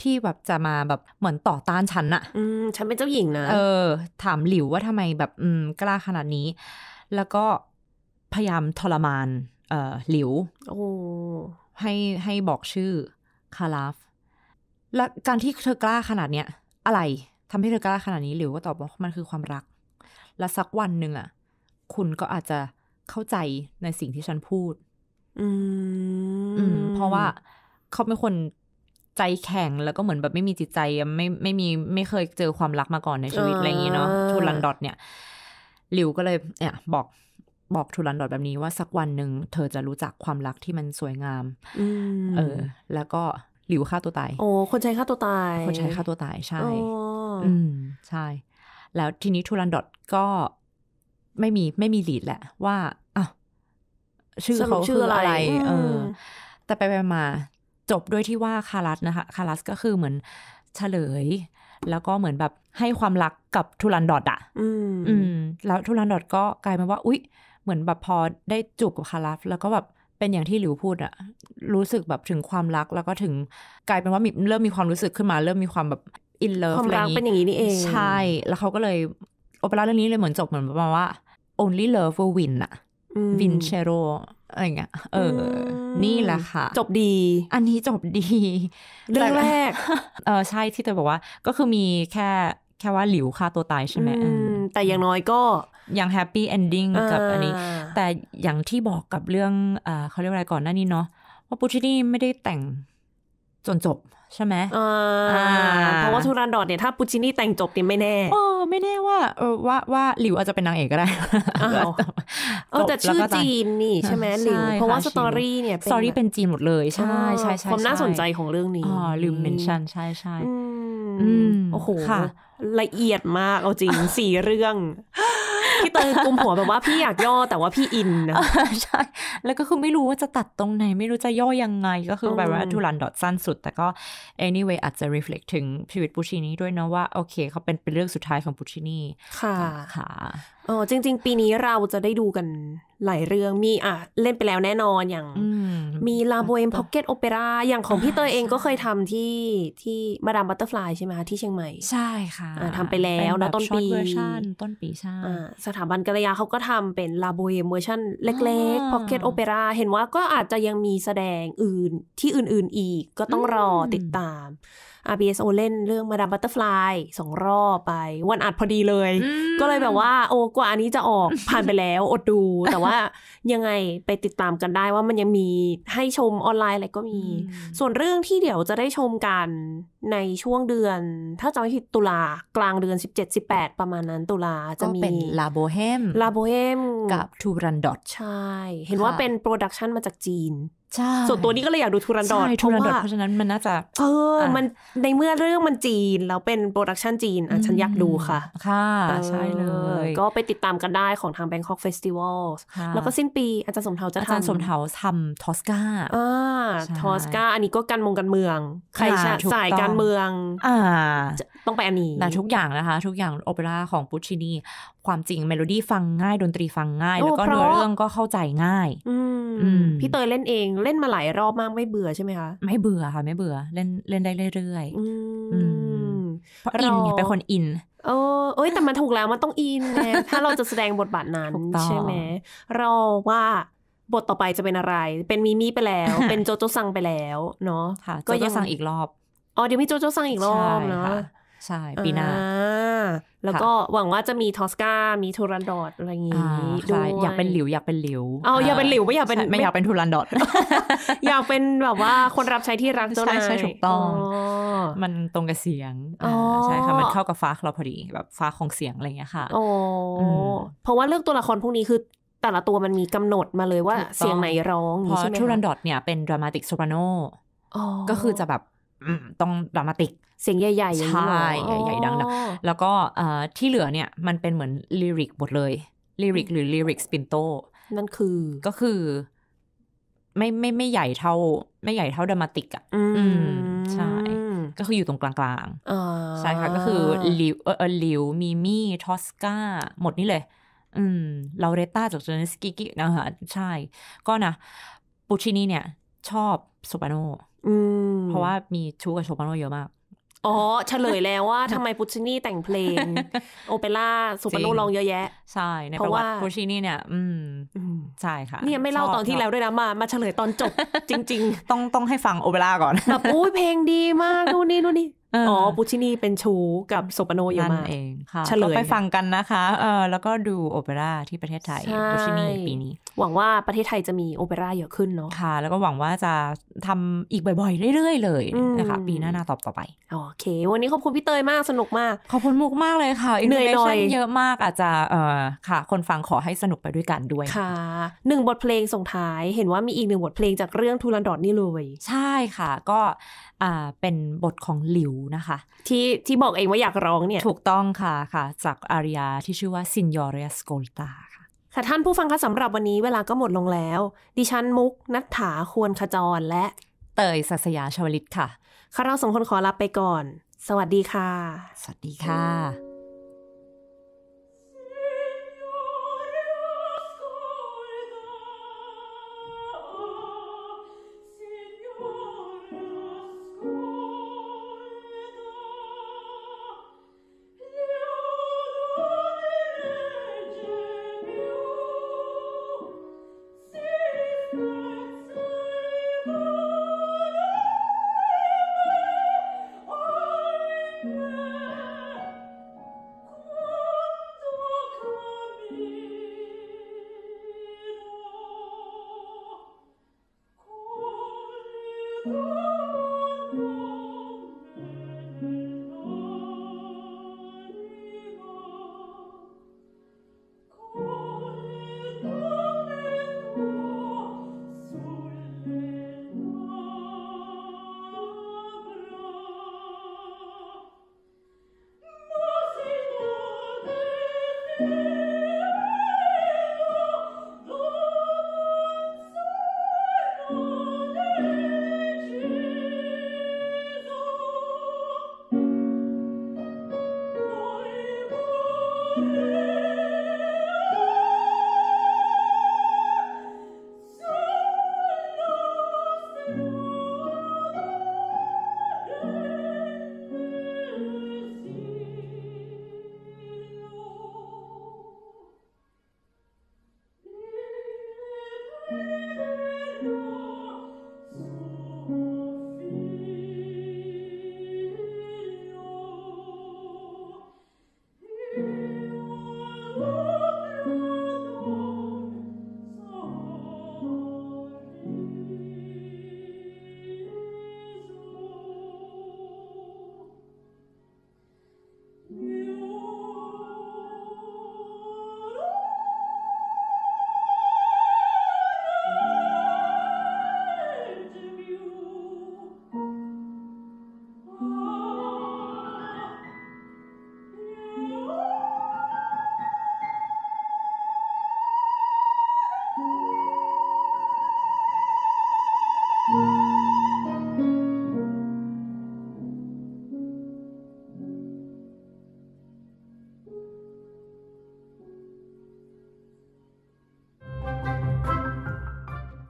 ที่แบบจะมาแบบเหมือนต่อต้านฉันอะอืมฉันเป็นเจ้าหญิงนะเออถามหลิวว่าทำไมแบบอืมกล้าขนาดนี้ แล้วก็พยายามทรมาน เอ่อ หลิวโอ้ให้ให้บอกชื่อคาลาฟและการที่เธอกล้าขนาดเนี้ยอะไร ทำให้เธอกล้าขนาดนี้หรือว่าตอบว่ามันคือความรัก และสักวันหนึ่งอ่ะ คุณก็อาจจะเข้าใจในสิ่งที่ฉันพูด อืมอืม เพราะว่าเขาเป็นคนใจแข็ง แล้วก็เหมือนแบบไม่มีจิตใจไม่ไม่มีไม่เคยเจอความรักมาก่อนในชีวิตอะไรอย่างนี้เนาะทูลันดอตเนี่ยหลิวก็เลยเนี่ยบอกบอกทูลันดอดแบบนี้ว่าสักวันหนึ่งเธอจะรู้จักความรักที่มันสวยงามเออ แล้วก็หลิวฆ่าตัวตายโอ้คนใช้ฆ่าตัวตาย คนใช้ฆ่าตัวตายใช่อืมใช่ แล้วทีนี้ทูลันดอดก็ไม่มีไม่มีลีดแหละ ว่าอ้าวชื่อเขาชื่ออะไร เออ แต่ไปไปมา จบด้วยที่ว่าคารัสนะคะ คารัสก็คือเหมือนเฉลย แล้วก็เหมือนแบบให้ความรักกับทูลันดอดอะอืมแล้วทูลันดอดก็กลายมาว่า อุ๊ยเหมือนแบบพอได้จูบกับคาราฟแล้วก็แบบเป็นอย่างที่หลิวพูดอะรู้สึกแบบถึงความรัก แล้วก็ถึงกลายเป็นว่ามีเริ่มมีความรู้สึกขึ้นมา เริ่มมีความแบบอินเลิฟความรักเป็นอย่างนี้นี่เองใช่ แล้วเขาก็เลยโอเปร่าเรื่องนี้เลยเหมือนจบเหมือนประมาณว่า only love will win อะวินเชโรอะไรเงี้ยเออนี่แหละค่ะ จบดีอันนี้จบดี เรื่องแรกเออใช่ที่เธอบอกว่าก็คือมีแค่แค่ว่าหลิวฆ่าตัวตายใช่ไหมแต่อย่างน้อยก็ยังแฮปปี้เอนดิ้งกับอันนี้ แต่อย่างที่บอกกับเรื่องเขาเรียกอะไรก่อนหน้านี้เนาะว่าปูชินี่ไม่ได้แต่งจนจบใช่ไหมเพราะว่าทุรันดอดเนี่ยถ้าปูชินี่แต่งจบเนี่ยไม่แน่อไม่แน่ว่าเออว่าว่าหลิวอาจจะเป็นนางเอกก็ได้เออแต่ชื่อจีนนี่ใช่ไหมหลิวเพราะว่าสตอรี่เนี่ยสตอรี่เป็นจีนหมดเลยใช่ใช่ใช่ความน่าสนใจของเรื่องนี้อ๋อลืมเมนชั่นใช่ใช่โอ้โหละเอียดมากเอาจริงสี่เรื่องพี่เตยกุมหัวแบบว่าพี่อยากย่อแต่ว่าพี่อินนะใช่แล้วก็คือไม่รู้ว่าจะตัดตรงไหน ไม่รู้จะย่อยังไงก็คือแบบว่าทุรันดอทสั้นสุด แต่ก็ anyway อาจจะ reflect ถึงชีวิตปูชินีด้วยนะ ว่าโอเคเขาเป็นเป็นเรื่องสุดท้ายของปูชินีค่ะค่ะอ๋อจริง ๆ ปีนี้เราจะได้ดูกันหลายเรื่องมี อ่ะ เล่นไปแล้วแน่นอนอย่างมีลาโบเอมพ็อกเก็ตโอเปร่าอย่างของพี่เตยเองก็เคยทำที่ที่มาดามบัตเตอร์ฟลายใช่ไหมที่เชียงใหม่ ใช่ค่ะทำไปแล้วนะต้นปีต้นปีใช่สถาบันกัลยาเขาก็ทำเป็นลาโบเอมเวอร์ชันเล็กๆพ็อกเก็ตโอเปร่าเห็นว่าก็อาจจะยังมีแสดงอื่นที่อื่น ๆอีก ก็ต้องรอติดตาม RBSO เล่นเรื่องมาดามบัตเตอร์ฟลายสองรอบไป วันอัดพอดีเลย ก็เลยแบบว่า โอ้กว่าอันนี้จะออกผ่านไปแล้ว อดดู แต่ว่ายังไงไปติดตามกันได้ว่ามันยังมีให้ชมออนไลน์อะไรก็มี ส่วนเรื่องที่เดี๋ยวจะได้ชมกันในช่วงเดือน ถ้าจำไม่ผิดตุลากลางเดือน 17-18 ประมาณนั้นตุลาจะมีลาโบเฮมลาโบเฮมกับทูรันดอทใช่เห็นว่าเป็นโปรดักชันมาจากจีนส่วนตัวนี้ก็เลยอยากดูทูรันดอนเพราะว่าเพราะฉะนั้นมันน่าจะ เออ มันในเมื่อเรื่องมันจีน แล้วเป็นโปรดักชันจีนอ่ะฉันอยากดูค่ะ ค่ะ ใช่เลย ก็ไปติดตามกันได้ของทาง Bangkok Festival แล้วก็สิ้นปีอาจารย์สมเทาจะทำอาจารย์สมเทาทำทอสกาอ่าทอสกาอันนี้ก็การมงการเมือง ใครสายการเมืองอ่าต้องไปอันนี้แต่ทุกอย่างนะคะทุกอย่างโอเปร่าของปุชชินีความจริงเมโลดี้ฟังง่ายดนตรีฟังง่าย แล้วก็เนื้อเรื่องก็เข้าใจง่ายพี่เตยเล่นเองเล่นมาหลายรอบมากไม่เบื่อใช่ไหมคะ ไม่เบื่อค่ะไม่เบื่อเล่นเล่นได้เรื่อยๆเพราะอินเป็นคนอินโอเอ้ย แต่มันถูกแล้วมันต้องอินไงถ้าเราจะแสดงบทบาทนั้นใช่ไหมเราว่าบทต่อไปจะเป็นอะไร เป็นมีมีไปแล้วเป็นโจโจซังไปแล้ว เนาะก็ยังซังอีกรอบอ๋อเดี๋ยวมีโจโจซังอีกรอบเนาะใช่ปีหน้าแล้วก็หวังว่าจะมีทอสกา มีทูรันดอตอะไรอย่างนี้ด้วยอยากเป็นหลิวอยากเป็นหลิวอ๋ออยากเป็นหลิวไม่อยากเป็นไม่อยากเป็นทูรันดอตอยากเป็นแบบว่าคนรับใช้ที่รักเจ้านายใช่ถูกต้องมันตรงกับเสียงใช่ค่ะมันเข้ากับฟ้าเราพอดีแบบฟ้าของเสียงอะไรอย่างเงี้ยค่ะโอ้เพราะว่าเรื่องตัวละครพวกนี้คือแต่ละตัวมันมีกำหนดมาเลยว่า เสียงไหนร้องใช่ไหมทูรันดอตเนี่ยเป็นดรามาติกโซปราโนก็คือจะแบบต้องดรามาติก เสียงใหญ่ๆใช่ ใหญ่ๆ ดังๆแล้วก็ที่เหลือเนี่ย มันเป็นเหมือนลิริกหมดเลยลิริกหรือลิริกสปินโตนั่นคือก็คือ ไม่ไม่ไม่ใหญ่เท่า ไม่ใหญ่เท่าดรามาติกอ่ะอืมใช่ ก็คืออยู่ตรงกลางๆใช่ค่ะก็คือลิวเออลิวมีมี่ทอสกาหมดนี่เลย อืมลาเรต้าจากเจนสกิกินะคะใช่ ก็นะปูชินีเนี่ย ชอบโซปราโนเพราะว่ามีชูกับโชปาโนเยอะมาก อ๋อเฉลยแล้วว่าทำไมปุชชินี่แต่งเพลง โอเปร่าสชปาโนร้องเยอะแยะ ใช่ ในประวัติปุชชินี่เนี่ย อืมใช่ค่ะเนี่ยไม่เล่าตอนที่แล้วด้วยนะมามาเฉลยตอนจบจริง ๆ ต้องต้องให้ฟังโอเปร่าก่อนแบบอุ้ยเพลงดีมาก นู่นนี่นู่นนี่อ๋อปุชินีเป็นชูกับโชปาโนเยอะมากเองค่ะเฉลยไปฟังกันนะคะ เออแล้วก็ดูโอเปร่าที่ประเทศไทยปุชินีปีนี้หวังว่าประเทศไทยจะมีโอเปร่าเยอะขึ้นเนาะ ค่ะ แล้วก็หวังว่าจะทำอีกบ่อยๆ เรื่อยๆ เลยนะคะปีหน้าหน้าต่อต่อไป โอเค วันนี้ขอบคุณพี่เตยมากสนุกมาก ขอบคุณมุกมากเลยค่ะเหนื่อยหน่อยเยอะมากอาจจะเอ่อค่ะคนฟังขอให้สนุกไปด้วยกันด้วย ค่ะหนึ่งบทเพลงส่งท้าย เห็นว่ามีอีกหนึ่งบทเพลงจากเรื่องทูลันดอ์นี่เลย ใช่ค่ะ ก็อ่าเป็นบทของหลิวนะคะ ที่ที่บอกเองว่าอยากร้องเนี่ย ถูกต้องค่ะค่ะจากอาริยาที่ชื่อว่าซินยอเรียสโกลตาค่ะค่ะ ท่านผู้ฟังคะสำหรับวันนี้เวลาก็หมดลงแล้ว ดิฉันมุกนัฐถาควรขจรและเตยศัสยาชวลิตค่ะค่ะเราสองคนขอลาไปก่อน สวัสดีค่ะ สวัสดีค่ะ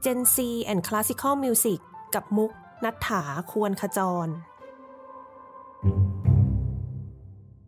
Gen C and Classical Music กับมุกนัฐถาควรขจร